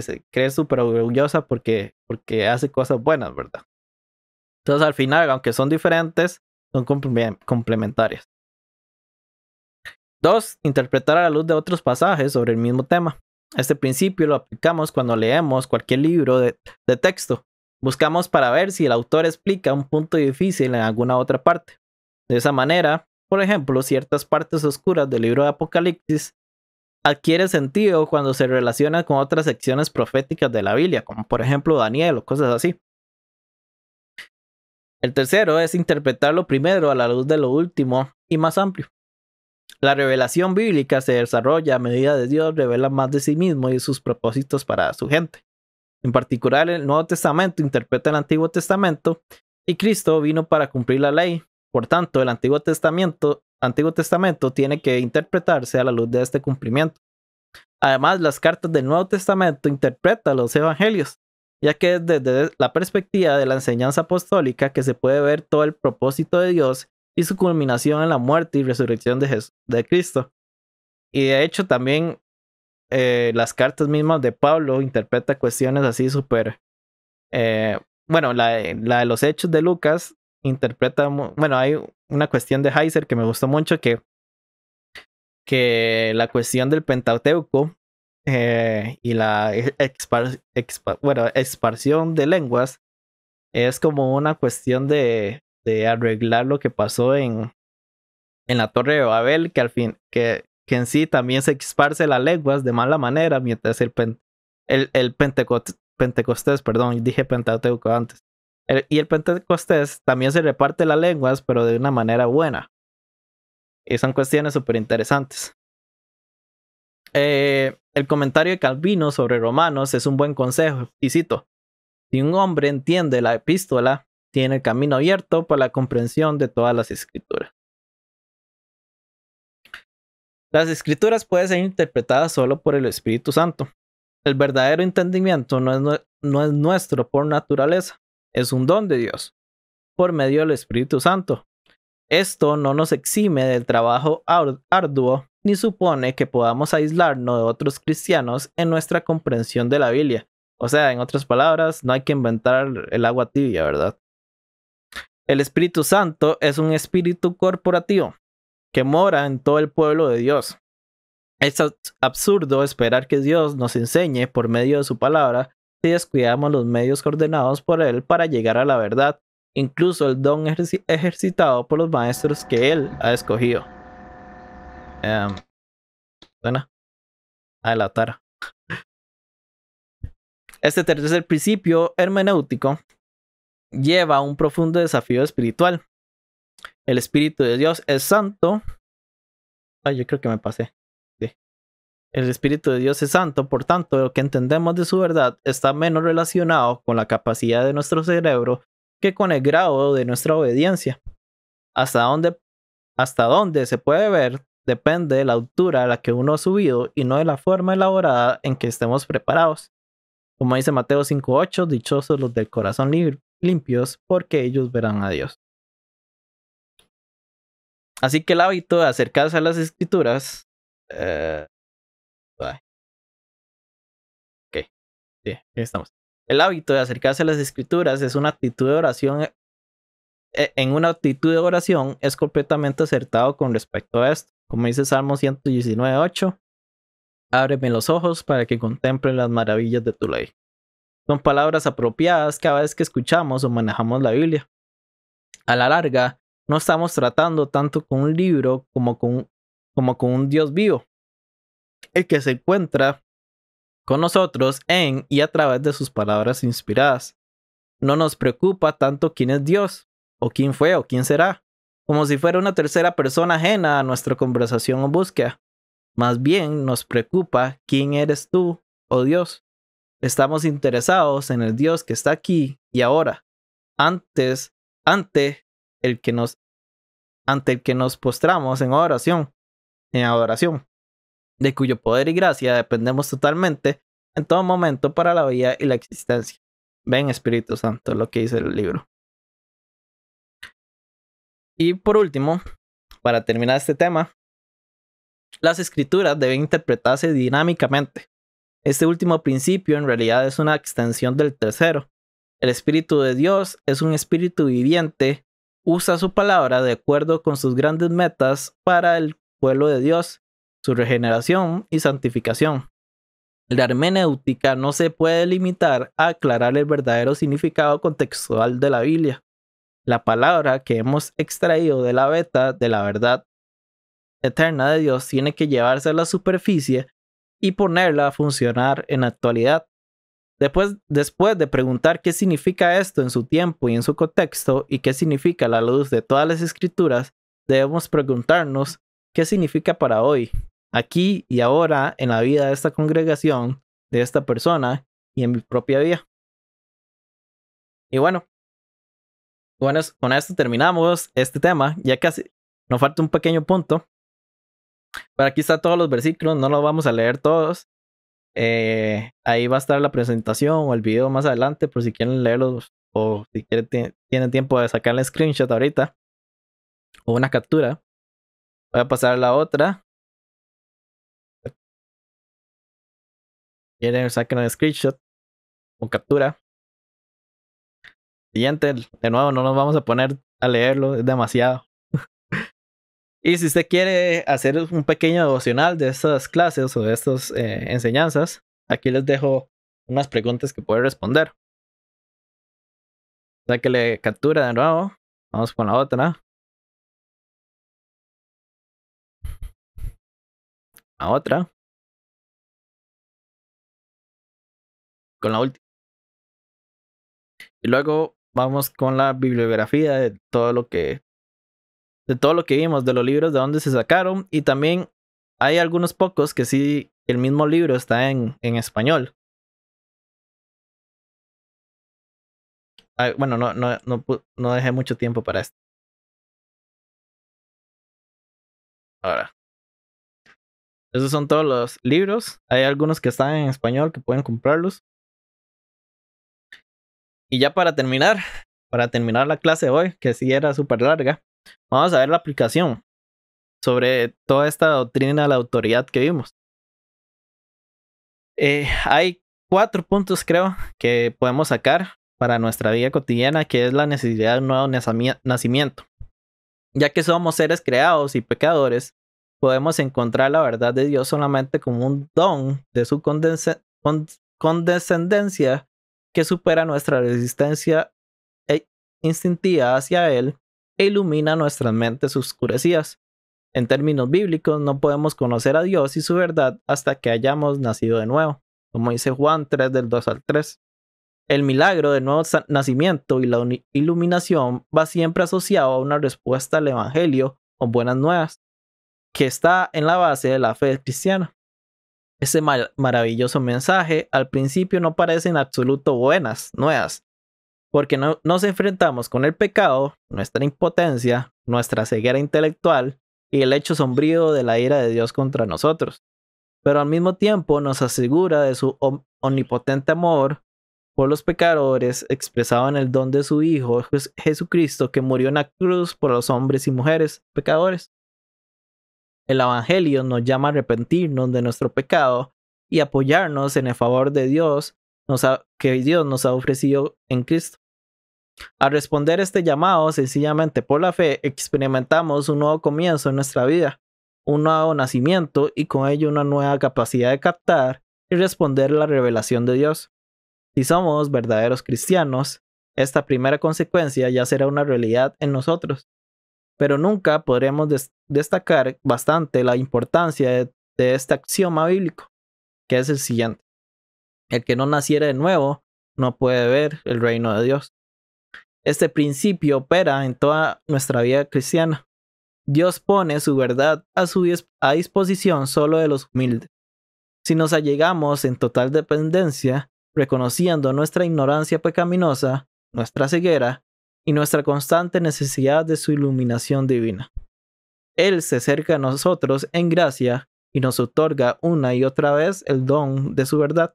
se cree súper orgullosa porque, porque hace cosas buenas, ¿verdad? Entonces al final, aunque son diferentes, son complementarias. Dos, interpretar a la luz de otros pasajes sobre el mismo tema. Este principio lo aplicamos cuando leemos cualquier libro de, de texto. Buscamos para ver si el autor explica un punto difícil en alguna otra parte. De esa manera, por ejemplo, ciertas partes oscuras del libro de Apocalipsis adquiere sentido cuando se relaciona con otras secciones proféticas de la Biblia, como por ejemplo Daniel o cosas así. El tercero es interpretar lo primero a la luz de lo último y más amplio. La revelación bíblica se desarrolla a medida de Dios revela más de sí mismo y sus propósitos para su gente. En particular, el Nuevo Testamento interpreta el Antiguo Testamento y Cristo vino para cumplir la ley, por tanto, el Antiguo Testamento, Testamento tiene que interpretarse a la luz de este cumplimiento. Además, las cartas del Nuevo Testamento interpretan los evangelios, ya que es desde la perspectiva de la enseñanza apostólica que se puede ver todo el propósito de Dios y su culminación en la muerte y resurrección de, Cristo. Y de hecho también eh, las cartas mismas de Pablo interpretan cuestiones así súper... Eh, bueno, la, de los hechos de Lucas interpreta, bueno, hay una cuestión de Heiser que me gustó mucho, que, que la cuestión del Pentateuco eh, y la e, exparsión de lenguas es como una cuestión de, arreglar lo que pasó en, en la Torre de Babel, que al fin, que, en sí también se exparse las lenguas de mala manera, mientras el, el, Pentecostés, perdón, dije Pentateuco antes, y el Pentecostés también se reparte las lenguas, pero de una manera buena. Y son cuestiones súper interesantes. Eh, el comentario de Calvino sobre Romanos es un buen consejo, y cito, si un hombre entiende la epístola, tiene el camino abierto para la comprensión de todas las escrituras. Las escrituras pueden ser interpretadas solo por el Espíritu Santo. El verdadero entendimiento no es nuestro por naturaleza, es un don de Dios, por medio del Espíritu Santo. Esto no nos exime del trabajo arduo ni supone que podamos aislarnos de otros cristianos en nuestra comprensión de la Biblia. O sea, en otras palabras, no hay que inventar el agua tibia, ¿verdad? El Espíritu Santo es un espíritu corporativo que mora en todo el pueblo de Dios. Es absurdo esperar que Dios nos enseñe por medio de su palabra si descuidamos los medios ordenados por él para llegar a la verdad, incluso el don ejercitado por los maestros que él ha escogido. bueno, em, a la tara. Este tercer principio hermenéutico lleva a un profundo desafío espiritual. El Espíritu de Dios es santo. Ay, yo creo que me pasé. El Espíritu de Dios es santo, por tanto, lo que entendemos de su verdad está menos relacionado con la capacidad de nuestro cerebro que con el grado de nuestra obediencia. Hasta dónde, hasta dónde se puede ver depende de la altura a la que uno ha subido y no de la forma elaborada en que estemos preparados. Como dice Mateo 5.8, dichosos los del corazón limpios, porque ellos verán a Dios. Así que el hábito de acercarse a las escrituras eh, el hábito de acercarse a las escrituras es una actitud de oración. Eh, eh, en una actitud de oración es completamente acertado con respecto a esto. Como dice Salmo 119, 8. Ábreme los ojos para que contemple las maravillas de tu ley. Son palabras apropiadas cada vez que escuchamos o manejamos la Biblia. A la larga, no estamos tratando tanto con un libro como con, como con un Dios vivo el que se encuentra con nosotros en y a través de sus palabras inspiradas. No nos preocupa tanto quién es Dios, o quién fue, o quién será, como si fuera una tercera persona ajena a nuestra conversación o búsqueda. Más bien nos preocupa quién eres tú, o oh Dios. Estamos interesados en el Dios que está aquí y ahora, antes, ante el que nos, ante el que nos postramos en oración, en adoración de cuyo poder y gracia dependemos totalmente en todo momento para la vida y la existencia. Ven, Espíritu Santo, lo que dice el libro. Y por último, para terminar este tema, las escrituras deben interpretarse dinámicamente. Este último principio en realidad es una extensión del tercero. El Espíritu de Dios es un espíritu viviente, usa su palabra de acuerdo con sus grandes metas para el pueblo de Dios su regeneración y santificación. La hermenéutica no se puede limitar a aclarar el verdadero significado contextual de la Biblia, la palabra que hemos extraído de la beta de la verdad eterna de Dios tiene que llevarse a la superficie y ponerla a funcionar en la actualidad. Después, después de preguntar qué significa esto en su tiempo y en su contexto y qué significa la luz de todas las escrituras, debemos preguntarnos qué significa para hoy, aquí y ahora en la vida de esta congregación, de esta persona y en mi propia vida. Y bueno, bueno con esto terminamos este tema, ya casi nos falta un pequeño punto. Pero aquí están todos los versículos, no los vamos a leer todos. Eh, ahí va a estar la presentación o el video más adelante por si quieren leerlos o si quieren, tienen tiempo de sacarle screenshot ahorita o una captura. Voy a pasar a la otra. quieren, saquen un screenshot o captura. Siguiente, de nuevo, no nos vamos a poner a leerlo, es demasiado. y si usted quiere hacer un pequeño devocional de estas clases o de estas eh, enseñanzas, aquí les dejo unas preguntas que puede responder. O captura de nuevo. Vamos con la otra. La otra. con la última. Y luego vamos con la bibliografía de todo lo que de todo lo que vimos, de los libros de dónde se sacaron y también hay algunos pocos que sí el mismo libro está en, en español. bueno, no, no, no, no dejé mucho tiempo para esto. Ahora. Esos son todos los libros. Hay algunos que están en español que pueden comprarlos. Y ya para terminar, para terminar la clase de hoy, que sí era súper larga, vamos a ver la aplicación sobre toda esta doctrina de la autoridad que vimos. Eh, hay cuatro puntos, creo, que podemos sacar para nuestra vida cotidiana, que es la necesidad de un nuevo nacimiento. Ya que somos seres creados y pecadores, podemos encontrar la verdad de Dios solamente como un don de su condescendencia que supera nuestra resistencia e instintiva hacia Él e ilumina nuestras mentes oscurecidas. En términos bíblicos, no podemos conocer a Dios y su verdad hasta que hayamos nacido de nuevo, como dice Juan 3 del 2 al 3. El milagro del nuevo nacimiento y la iluminación va siempre asociado a una respuesta al Evangelio o buenas nuevas, que está en la base de la fe cristiana. Ese maravilloso mensaje al principio no parece en absoluto buenas, nuevas, porque no, nos enfrentamos con el pecado, nuestra impotencia, nuestra ceguera intelectual y el hecho sombrío de la ira de Dios contra nosotros. Pero al mismo tiempo nos asegura de su omnipotente amor por los pecadores expresado en el don de su Hijo Jesucristo que murió en la cruz por los hombres y mujeres pecadores. El Evangelio nos llama a arrepentirnos de nuestro pecado y apoyarnos en el favor de Dios que Dios nos ha ofrecido en Cristo. Al responder este llamado sencillamente por la fe, experimentamos un nuevo comienzo en nuestra vida, un nuevo nacimiento y con ello una nueva capacidad de captar y responder la revelación de Dios. Si somos verdaderos cristianos, esta primera consecuencia ya será una realidad en nosotros, pero nunca podremos destacar bastante la importancia de, este axioma bíblico, que es el siguiente. El que no naciera de nuevo no puede ver el reino de Dios. Este principio opera en toda nuestra vida cristiana. Dios pone su verdad a, su a disposición solo de los humildes. Si nos allegamos en total dependencia, reconociendo nuestra ignorancia pecaminosa, nuestra ceguera, y nuestra constante necesidad de su iluminación divina. Él se acerca a nosotros en gracia y nos otorga una y otra vez el don de su verdad.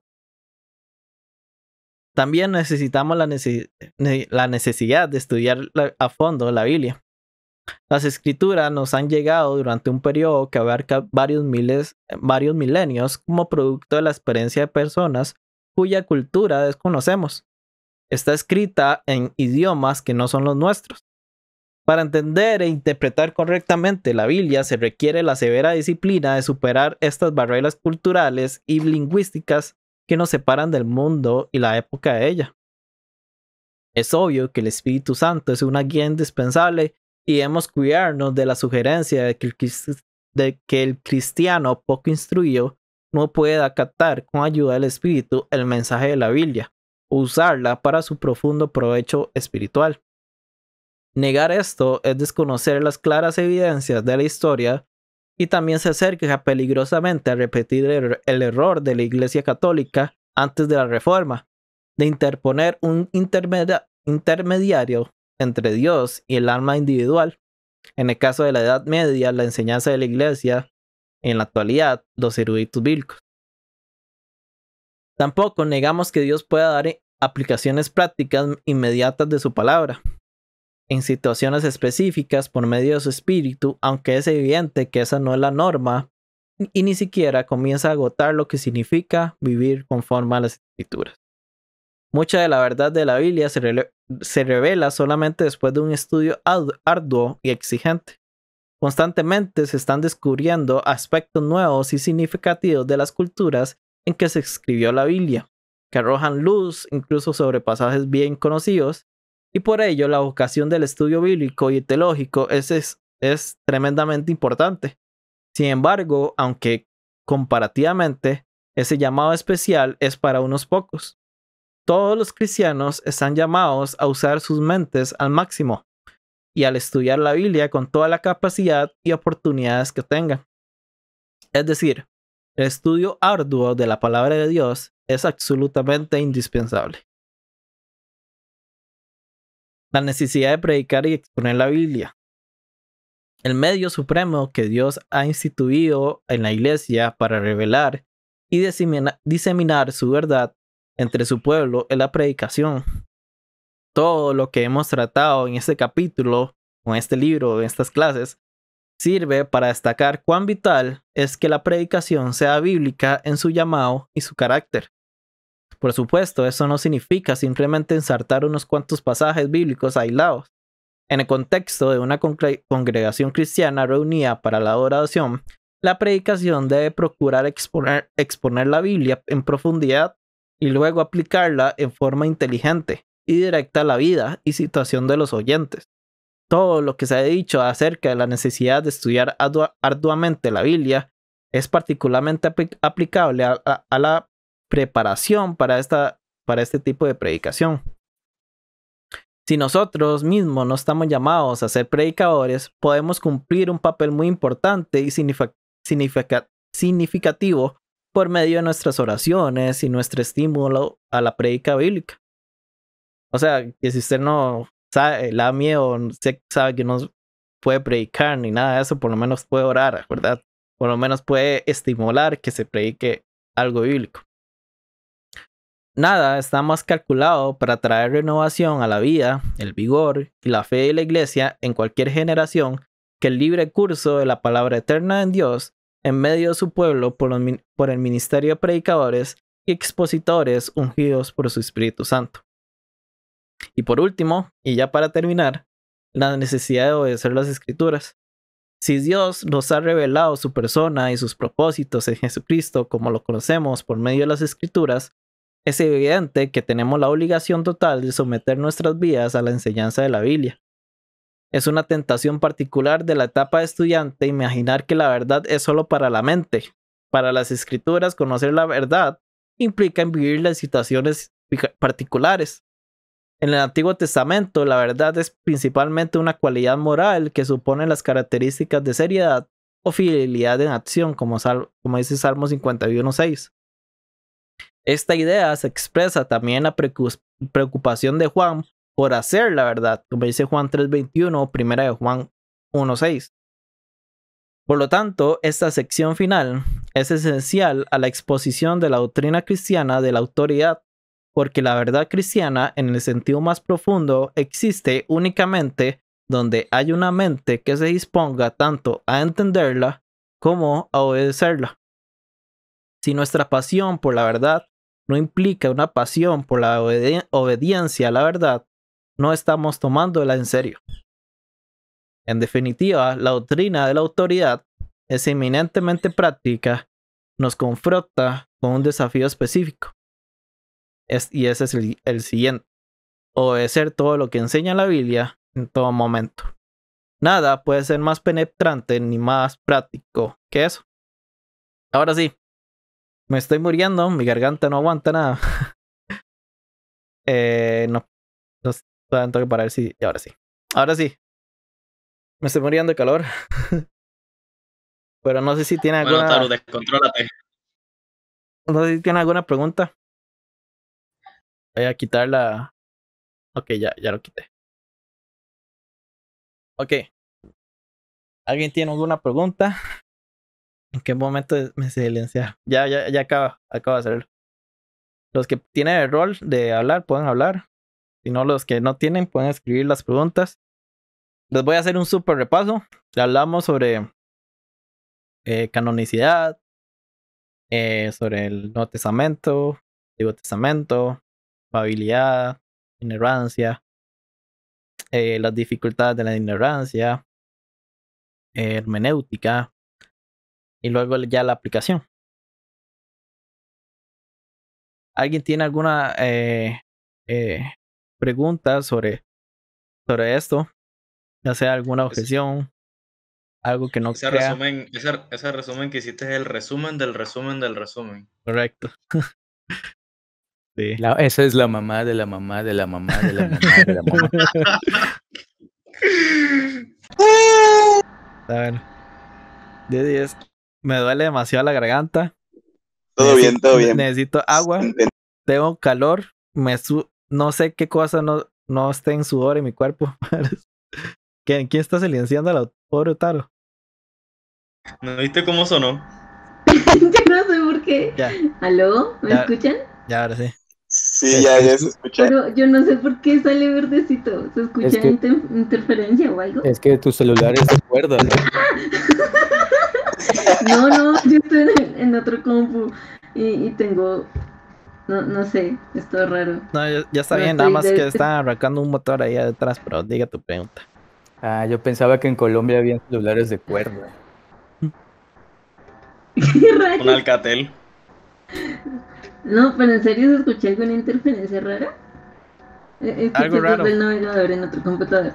También necesitamos la, necesidad de estudiar a fondo la Biblia. Las escrituras nos han llegado durante un periodo que abarca varios, miles, varios milenios como producto de la experiencia de personas cuya cultura desconocemos está escrita en idiomas que no son los nuestros. Para entender e interpretar correctamente la Biblia se requiere la severa disciplina de superar estas barreras culturales y lingüísticas que nos separan del mundo y la época de ella. Es obvio que el Espíritu Santo es una guía indispensable y debemos cuidarnos de la sugerencia de que el, cristiano poco instruido no pueda acatar con ayuda del Espíritu el mensaje de la Biblia usarla para su profundo provecho espiritual. Negar esto es desconocer las claras evidencias de la historia y también se acerca peligrosamente a repetir el, er-, error de la Iglesia Católica antes de la Reforma, de interponer un intermediario entre Dios y el alma individual. En el caso de la Edad Media, la enseñanza de la Iglesia, en la actualidad, los eruditos bíblicos. Tampoco negamos que Dios pueda dar eh, aplicaciones prácticas inmediatas de su palabra en situaciones específicas por medio de su espíritu, aunque es evidente que esa no es la norma y ni siquiera comienza a agotar lo que significa vivir conforme a las escrituras. Mucha de la verdad de la Biblia se, se revela solamente después de un estudio arduo y exigente. Constantemente se están descubriendo aspectos nuevos y significativos de las culturas en que se escribió la Biblia, que arrojan luz incluso sobre pasajes bien conocidos, y por ello la vocación del estudio bíblico y teológico es, es, tremendamente importante. Sin embargo, aunque comparativamente ese llamado especial es para unos pocos, todos los cristianos están llamados a usar sus mentes al máximo y al estudiar la Biblia con toda la capacidad y oportunidades que tengan. Es decir, el estudio arduo de la palabra de Dios es absolutamente indispensable. La necesidad de predicar y exponer la Biblia. El medio supremo que Dios ha instituido en la iglesia para revelar y diseminar su verdad entre su pueblo es la predicación. Todo lo que hemos tratado en este capítulo, en este libro, en estas clases, sirve para destacar cuán vital es que la predicación sea bíblica en su llamado y su carácter. Por supuesto, eso no significa simplemente ensartar unos cuantos pasajes bíblicos aislados. En el contexto de una congregación cristiana reunida para la adoración, la predicación debe procurar exponer, exponer la Biblia en profundidad y luego aplicarla en forma inteligente y directa a la vida y situación de los oyentes todo lo que se ha dicho acerca de la necesidad de estudiar arduamente la Biblia es particularmente aplicable a, la preparación para, esta, para este tipo de predicación. Si nosotros mismos no estamos llamados a ser predicadores, podemos cumplir un papel muy importante y significativo por medio de nuestras oraciones y nuestro estímulo a la predica bíblica. O sea, que si usted no, la miedo, sabe que no puede predicar ni nada de eso, por lo menos puede orar, ¿verdad? Por lo menos puede estimular que se predique algo bíblico. Nada está más calculado para traer renovación a la vida, el vigor y la fe de la iglesia en cualquier generación que el libre curso de la palabra eterna en Dios en medio de su pueblo por, por el ministerio de predicadores y expositores ungidos por su Espíritu Santo. Y por último, y ya para terminar, la necesidad de obedecer las escrituras. Si Dios nos ha revelado su persona y sus propósitos en Jesucristo como lo conocemos por medio de las escrituras, es evidente que tenemos la obligación total de someter nuestras vidas a la enseñanza de la Biblia. Es una tentación particular de la etapa de estudiante imaginar que la verdad es solo para la mente. Para las escrituras, conocer la verdad implica vivir las situaciones particulares, en el Antiguo Testamento, la verdad es principalmente una cualidad moral que supone las características de seriedad o fidelidad en acción, como, como dice Salmo 51.6. Esta idea se expresa también en la preocupación de Juan por hacer la verdad, como dice Juan 3.21, primera de Juan 1.6. Por lo tanto, esta sección final es esencial a la exposición de la doctrina cristiana de la autoridad porque la verdad cristiana en el sentido más profundo existe únicamente donde hay una mente que se disponga tanto a entenderla como a obedecerla. Si nuestra pasión por la verdad no implica una pasión por la obediencia a la verdad, no estamos tomándola en serio. En definitiva, la doctrina de la autoridad es eminentemente práctica, nos confronta con un desafío específico y ese es el, el siguiente. ser todo lo que enseña la Biblia en todo momento. Nada puede ser más penetrante ni más práctico que eso. Ahora sí, me estoy muriendo, mi garganta no aguanta nada. eh, no, no tanto que parar, sí, ahora sí. Ahora sí. Me estoy muriendo de calor. Pero no sé si tiene alguna. No sé si tiene alguna pregunta. Voy a quitar la... Ok, ya, ya lo quité. Ok. ¿Alguien tiene alguna pregunta? ¿En qué momento me silenciar? Ya, ya, ya acaba, acaba de hacerlo. Los que tienen el rol de hablar pueden hablar. Si no, los que no tienen pueden escribir las preguntas. Les voy a hacer un super repaso. Hablamos sobre eh, canonicidad, eh, sobre el Nuevo Testamento, Antiguo Testamento, culpabilidad, ignorancia, eh, las dificultades de la ignorancia, hermenéutica, y luego ya la aplicación. ¿Alguien tiene alguna eh, eh, pregunta sobre, sobre esto? Ya sea alguna pues objeción, algo que no sea crea. Resumen, ese resumen que hiciste es el resumen del resumen del resumen. Correcto. esa es la mamá de la mamá de la mamá de la mamá de la mamá. 10. Me duele demasiado la garganta. Todo bien, todo bien. Necesito agua. Tengo calor. Me no sé qué cosa no, no esté en sudor en mi cuerpo. ¿Quién, ¿Quién está silenciando la pobre Otaro? ¿No viste cómo sonó? Ya no sé por qué. ¿Aló? ¿Me escuchan? Ya, ahora sí. Sí, ya, se escucha. Pero yo no sé por qué sale verdecito. ¿Se escucha interferencia o algo? Es que tu celular es de cuerda. No, no, yo estoy en, otro compu y, tengo. No, no sé, es todo raro. No, ya, está bien, nada más que este está arrancando un motor ahí detrás, pero diga tu pregunta. Ah, yo pensaba que en Colombia había celulares de cuerda. Un alcatel. No, pero en serio, ¿se escuché alguna interferencia rara? Eh, Algo raro. en otro computador.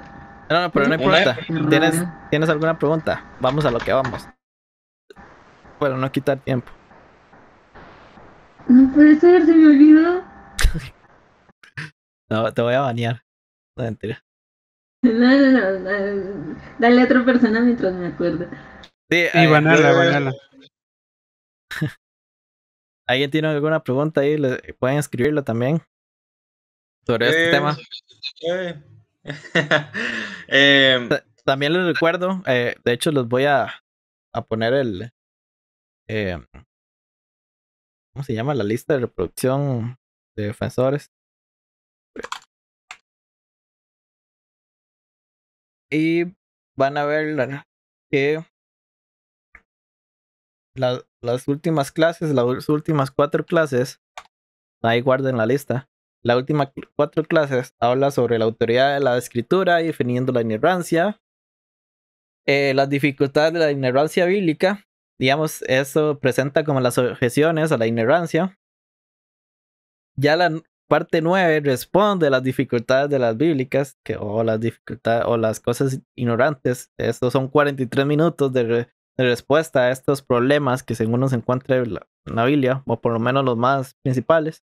No, no, pero no importa. ¿Tienes, ¿Tienes alguna pregunta? Vamos a lo que vamos. Bueno, no quitar tiempo. No puede ser, se me olvidó. no, te voy a banear. No, No, no, Dale a otra persona mientras me acuerde. Sí, y eh, banala, eh, banala. alguien tiene alguna pregunta ahí, pueden escribirlo también sobre este eh, tema. Eh, también les recuerdo, eh, de hecho les voy a, a poner el... ¿Cómo se llama? La lista de reproducción de defensores. Y van a ver que la, las últimas clases, las últimas cuatro clases, ahí guarden la lista. Las últimas cuatro clases habla sobre la autoridad de la escritura y definiendo la inerrancia, eh, las dificultades de la inerrancia bíblica, digamos, eso presenta como las objeciones a la inerrancia. Ya la parte nueve responde a las dificultades de las bíblicas que, o las dificultades o las cosas ignorantes. Estos son 43 minutos de, respuesta a estos problemas que según nos encuentra en la Biblia, o por lo menos los más principales.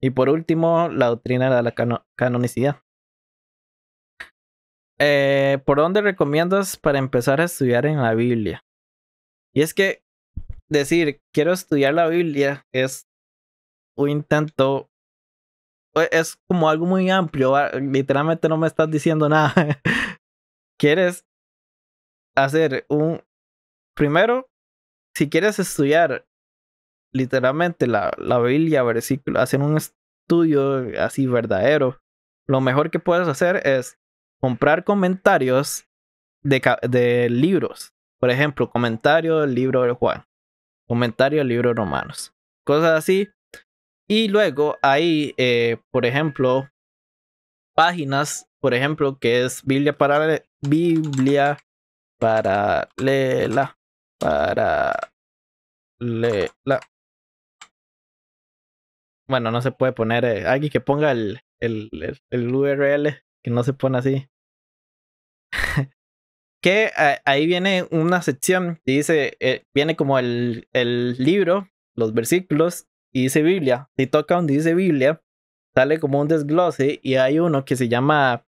Y por último, la doctrina de la canonicidad. Eh, ¿Por dónde recomiendas para empezar a estudiar en la Biblia? Y es que decir, quiero estudiar la Biblia es un intento, es como algo muy amplio, ah, literalmente no me estás diciendo nada. Quieres hacer un, primero, si quieres estudiar literalmente la, la Biblia, versículo, Hacen un estudio así verdadero, lo mejor que puedes hacer es comprar comentarios de, libros. Por ejemplo, comentario del libro de Juan, comentario del libro de Romanos, cosas así. Y luego hay, eh, por ejemplo, páginas, por ejemplo, que es Biblia para, Biblia para Lela. Para le la bueno, no se puede poner eh, alguien que ponga el, el, URL que no se pone así. que eh, ahí viene una sección y dice, eh, viene como el, libro, los versículos y dice Biblia. Si toca donde dice Biblia, sale como un desglose y hay uno que se llama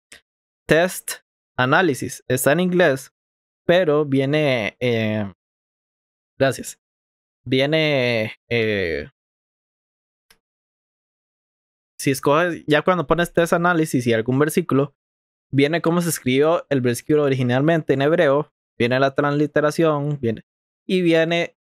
Test Analysis. Está en inglés, pero viene Gracias. Viene. Eh, si escoges, ya cuando pones test análisis y algún versículo, viene cómo se escribió el versículo originalmente en hebreo, viene la transliteración, viene, y viene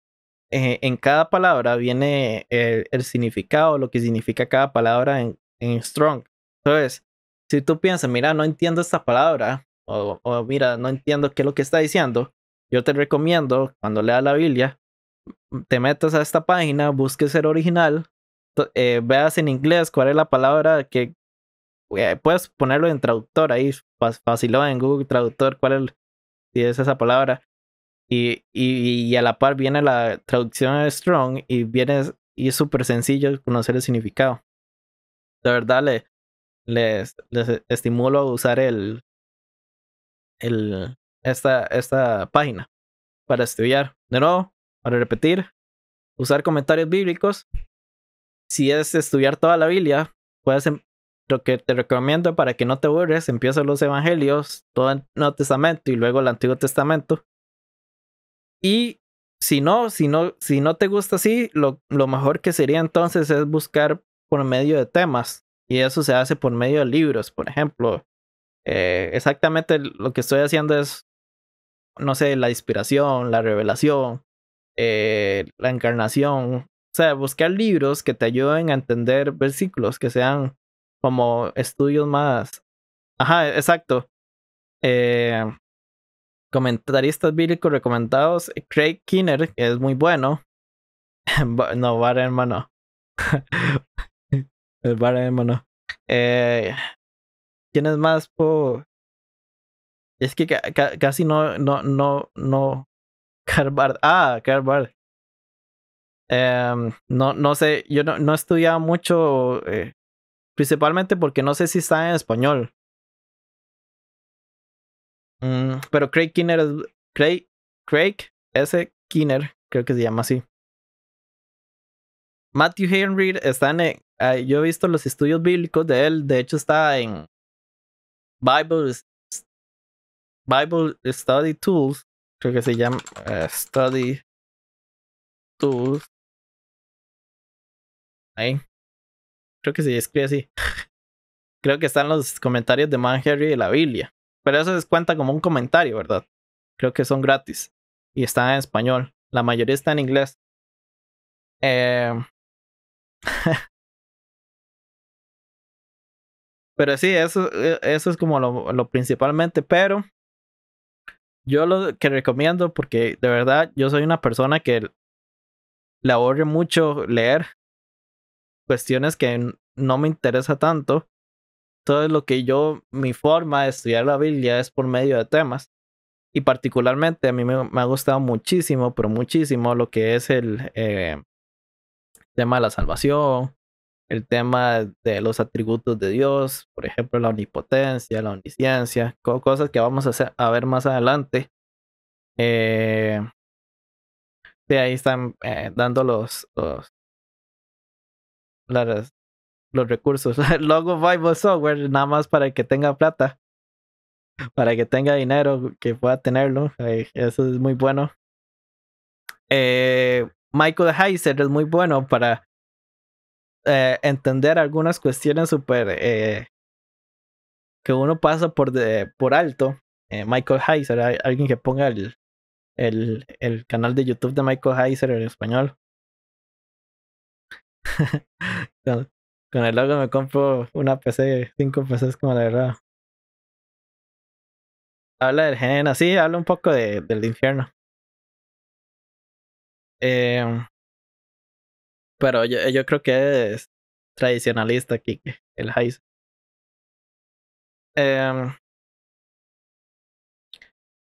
eh, en cada palabra, viene eh, el, significado, lo que significa cada palabra en, Strong. Entonces, si tú piensas, mira, no entiendo esta palabra, o, o, mira, no entiendo qué es lo que está diciendo, yo te recomiendo, cuando leas la Biblia, te metas a esta página, busques el original, eh, veas en inglés cuál es la palabra que eh, puedes ponerlo en traductor ahí, faciló en Google Traductor cuál es, esa palabra. Y, y, a la par viene la traducción Strong y viene y es súper sencillo conocer el significado. De verdad les, les estimulo a usar el, el, esta, esta página para estudiar. De nuevo, para repetir, usar comentarios bíblicos. Si es estudiar toda la Biblia, puedes em, lo que te recomiendo para que no te aburres, empieza los evangelios, todo el Nuevo Testamento y luego el Antiguo Testamento. Y si no, si no, si no te gusta así, lo, lo mejor que sería entonces es buscar por medio de temas. Y eso se hace por medio de libros, por ejemplo. Eh, exactamente lo que estoy haciendo es no sé, la inspiración, la revelación, eh, la encarnación. O sea, buscar libros que te ayuden a entender versículos, que sean como estudios más. Ajá, exacto. Eh, comentaristas bíblicos recomendados. Eh, Craig Kinner, que es muy bueno. no, Bar hermano. El Bar hermano. Eh, ¿Quién es más? Po? Es que casi no, no, no, no. carbard Ah, carbard em, no, no sé, yo no, no estudiaba mucho, eh, principalmente porque no sé si está en español. Mm, pero Craig Kinner Craig, S. Kinner, creo que se llama así. Matthew Henry está en. Eh, yo he visto los estudios bíblicos de él, de hecho está en Bibles. Bible Study Tools, creo que se llama eh, Study Tools. Ahí. Creo que se escribe así. creo que están los comentarios de Man Harry de la Biblia. Pero eso se cuenta como un comentario, ¿verdad? Creo que son gratis. Y están en español. La mayoría está en inglés. Eh... pero sí, eso, eh, eso es como lo, lo principalmente. Pero yo lo que recomiendo, porque de verdad yo soy una persona que le mucho leer cuestiones que no me interesa tanto. Entonces lo que yo, mi forma de estudiar la Biblia es por medio de temas. Y particularmente a mí me, ha gustado muchísimo, pero muchísimo lo que es el eh, tema de la salvación, el tema de los atributos de Dios, por ejemplo, la omnipotencia, la omnisciencia, cosas que vamos a, ver más adelante. Eh, ahí están eh, dando los, los, los recursos. Logo Bible Software, nada más para que tenga plata, para que tenga dinero, que pueda tenerlo. Eh, eso es muy bueno. Eh, Michael Heiser es muy bueno para eh, entender algunas cuestiones súper eh, que uno pasa por, por alto. Eh, Michael Heiser, alguien que ponga el, el, el, canal de YouTube de Michael Heiser en español. con, con, el logo me compro una PC, cinco PCs como la verdad. Habla del gen, así habla un poco de, del infierno. Eh, pero yo, creo que es tradicionalista aquí, el Heisen. Em,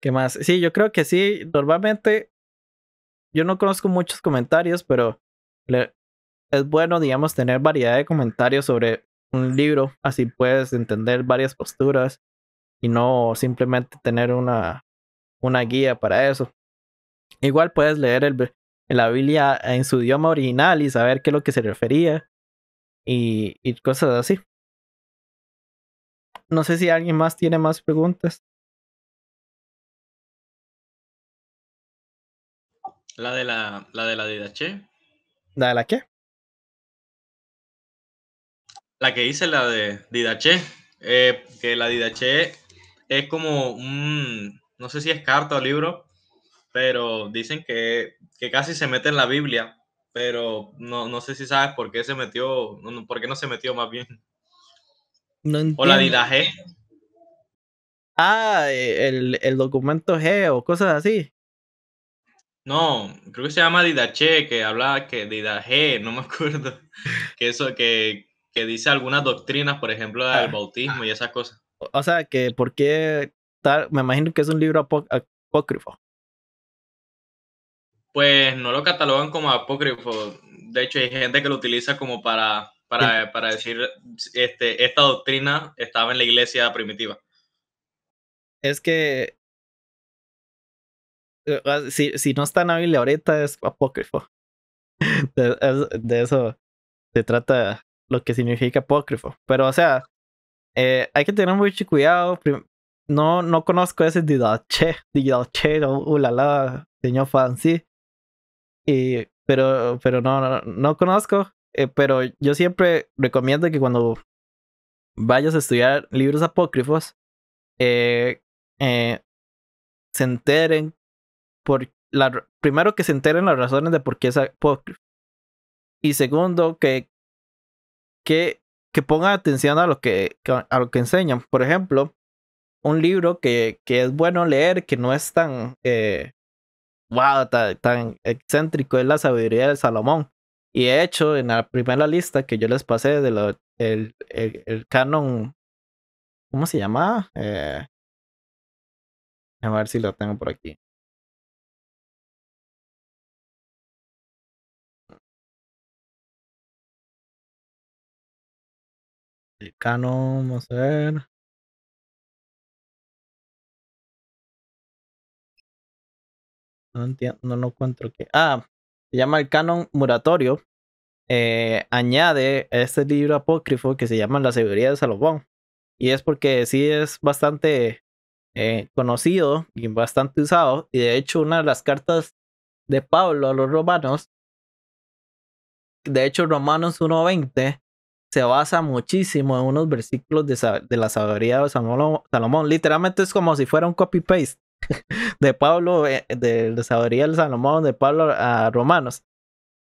¿Qué más? Sí, yo creo que sí. Normalmente, yo no conozco muchos comentarios, pero es bueno, digamos, tener variedad de comentarios sobre un libro. Así puedes entender varias posturas y no simplemente tener una, una guía para eso. Igual puedes leer el, en la Biblia en su idioma original y saber qué es lo que se refería y, cosas así. No sé si alguien más tiene más preguntas. La de la, la de la ¿La de la qué? La que hice la de Didache, eh, que la Didache es como un, no sé si es carta o libro, pero dicen que, casi se mete en la Biblia, pero no, sé si sabes por qué se metió, por qué no se metió más bien. O la G. Ah, eh, el, documento G o cosas así. No, creo que se llama Didache, que habla que Didache, no me acuerdo. Que eso, que, dice algunas doctrinas, por ejemplo, del ah, bautismo ah. y esas cosas. O sea, que por qué tal, me imagino que es un libro apócrifo pues no lo catalogan como apócrifo. De hecho, hay gente que lo utiliza como para, para, para decir este, esta doctrina estaba en la iglesia primitiva. Es que eh, ah, si, si no está en hábil ahorita es apócrifo. De, eso se trata lo que significa apócrifo. Pero, o sea, eh, hay que tener mucho cuidado. No, no conozco ese didache, didache, ulala, uh, señor fancy pero pero no, no, conozco. Eh, pero yo siempre recomiendo que cuando vayas a estudiar libros apócrifos, eh, eh, se enteren por la, primero que se enteren las razones de por qué es apócrifo. Y segundo, que, que, que pongan atención a lo que, a lo que enseñan. Por ejemplo, un libro que, que es bueno leer, que no es tan wow, tan, excéntrico es la sabiduría de Salomón. Y de hecho, en la primera lista que yo les pasé de el, el, canon, ¿cómo se llama? a eh, ver si lo tengo por aquí. El canon, vamos a ver. No entiendo, no, no encuentro que Ah, se llama el canon muratorio. Eh, añade este libro apócrifo que se llama La sabiduría de Salomón. Y es porque sí es bastante eh, conocido y bastante usado. Y de hecho, una de las cartas de Pablo a los romanos, de hecho, Romanos 1.20, se basa muchísimo en unos versículos de, de la sabiduría de Salomón. Literalmente es como si fuera un copy-paste de Pablo, eh, de, de Salomón, de Pablo a Romanos.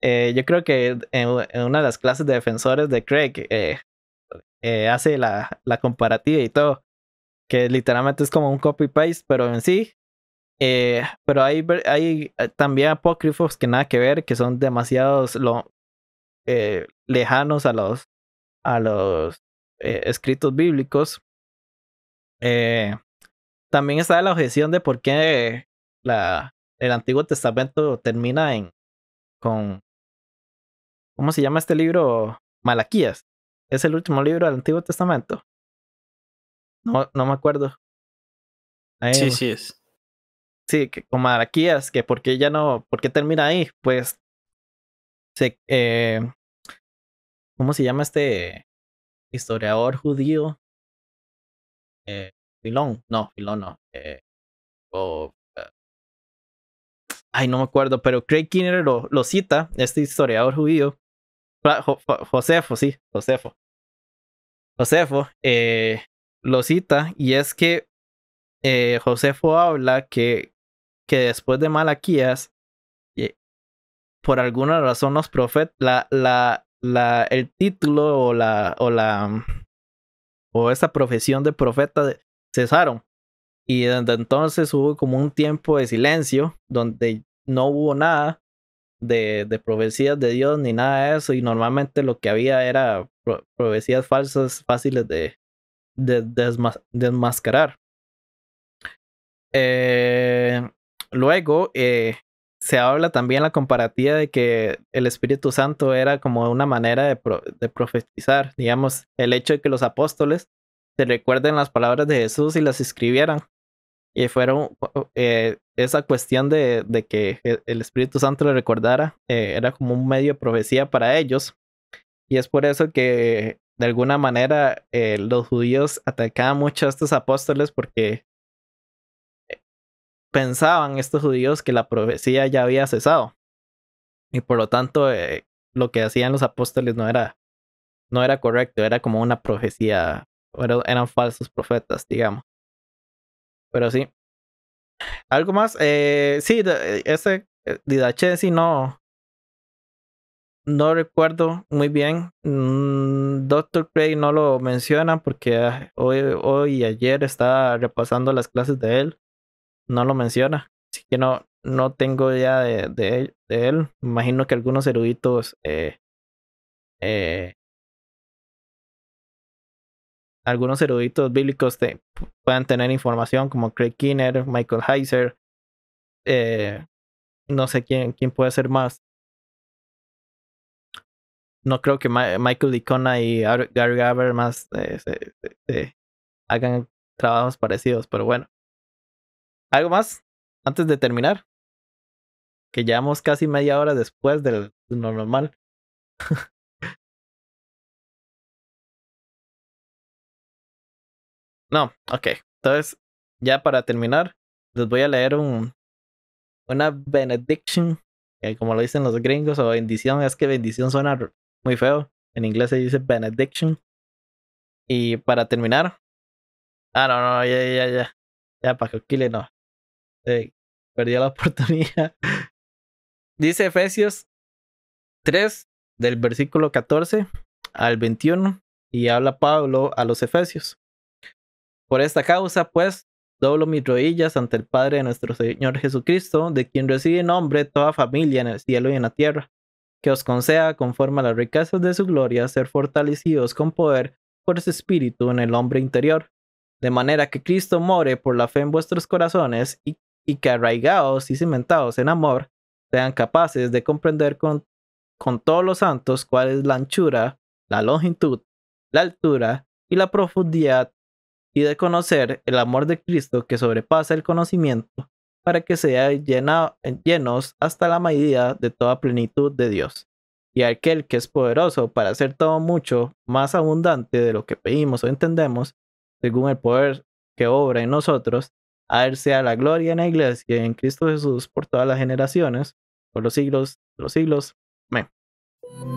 Eh, yo creo que en, una de las clases de defensores de Craig eh, hace la, la, comparativa y todo, que literalmente es como un copy-paste, pero en sí. pero hay, hay también apócrifos que nada que ver, que son demasiados lo, lejanos a los, a los escritos bíblicos. Eh, también está la objeción de por qué la, el Antiguo Testamento termina en con ¿cómo se llama este libro? Malaquías. Es el último libro del Antiguo Testamento. No, no me acuerdo. sí, sí es. Sí, que con Malaquías, que por qué ya no, por qué termina ahí, pues se, eh, ¿cómo se llama este historiador judío? Eh, Filón, no, Filón no. Eh, eh, ay, no me acuerdo, pero Craig Kinner lo, cita, este historiador judío, Josefo, sí, Josefo. Josefo eh, lo cita y es que eh, Josefo habla que, que después de Malaquías, por alguna razón los profetas, la, la, la, el título o la, o la, o esa profesión de profeta cesaron. Y desde entonces hubo como un tiempo de silencio donde no hubo nada de, de profecías de Dios ni nada de eso. Y normalmente lo que había era profecías falsas fáciles de, desmascarar. Eh, luego eh, se habla también la comparativa de que el Espíritu Santo era como una manera de profetizar, digamos, el hecho de que los apóstoles se recuerden las palabras de Jesús y las escribieran. Y fueron eh, esa cuestión de, que e, el Espíritu Santo le recordara, eh, era como un medio de profecía para ellos. Y es por eso que de alguna manera eh, los judíos atacaban mucho a estos apóstoles porque pensaban estos judíos que la profecía ya había cesado. Y por lo tanto, lo que hacían los apóstoles no era, no era correcto, era como una profecía eran falsos profetas, digamos. Pero sí. Algo más, eh, sí, ese eh, Didache si no. No recuerdo muy bien. Mm, Doctor Craig no lo menciona porque ah, hoy, hoy y ayer estaba repasando las clases de él. No lo menciona. Así que no, no tengo idea de, de él. Imagino que algunos eruditos eh, eh, algunos eruditos bíblicos te, puedan tener información, como Craig Kinner, Michael Heiser, eh, no sé quién, quién puede ser más. No creo que Michael Licona y Gary Gaber más eh, hagan trabajos parecidos, pero bueno. ¿Algo más antes de terminar? Que llevamos casi media hora después de lo normal. No, ok. Entonces, ya para terminar, les voy a leer un, una benediction, como lo dicen los gringos, o bendición, es que bendición suena muy feo. En inglés se dice benediction. Y para terminar, ah, no, no, ya, ya, ya. Ya, para que no. Eh, la oportunidad. dice Efesios 3, del versículo 14 al 21, y habla Pablo a los Efesios. Por esta causa, pues, doblo mis rodillas ante el Padre de nuestro Señor Jesucristo, de quien recibe nombre toda familia en el cielo y en la tierra, que os conceda, conforme a las riquezas de su gloria, ser fortalecidos con poder por su espíritu en el hombre interior, de manera que Cristo more por la fe en vuestros corazones y, que arraigados y cimentados en amor, sean capaces de comprender con, con todos los santos cuál es la anchura, la longitud, la altura y la profundidad y de conocer el amor de Cristo que sobrepasa el conocimiento, para que sean llenos hasta la medida de toda plenitud de Dios. Y aquel que es poderoso para hacer todo mucho más abundante de lo que pedimos o entendemos, según el poder que obra en nosotros, a él sea la gloria en la iglesia y en Cristo Jesús por todas las generaciones, por los siglos, los siglos. Amén.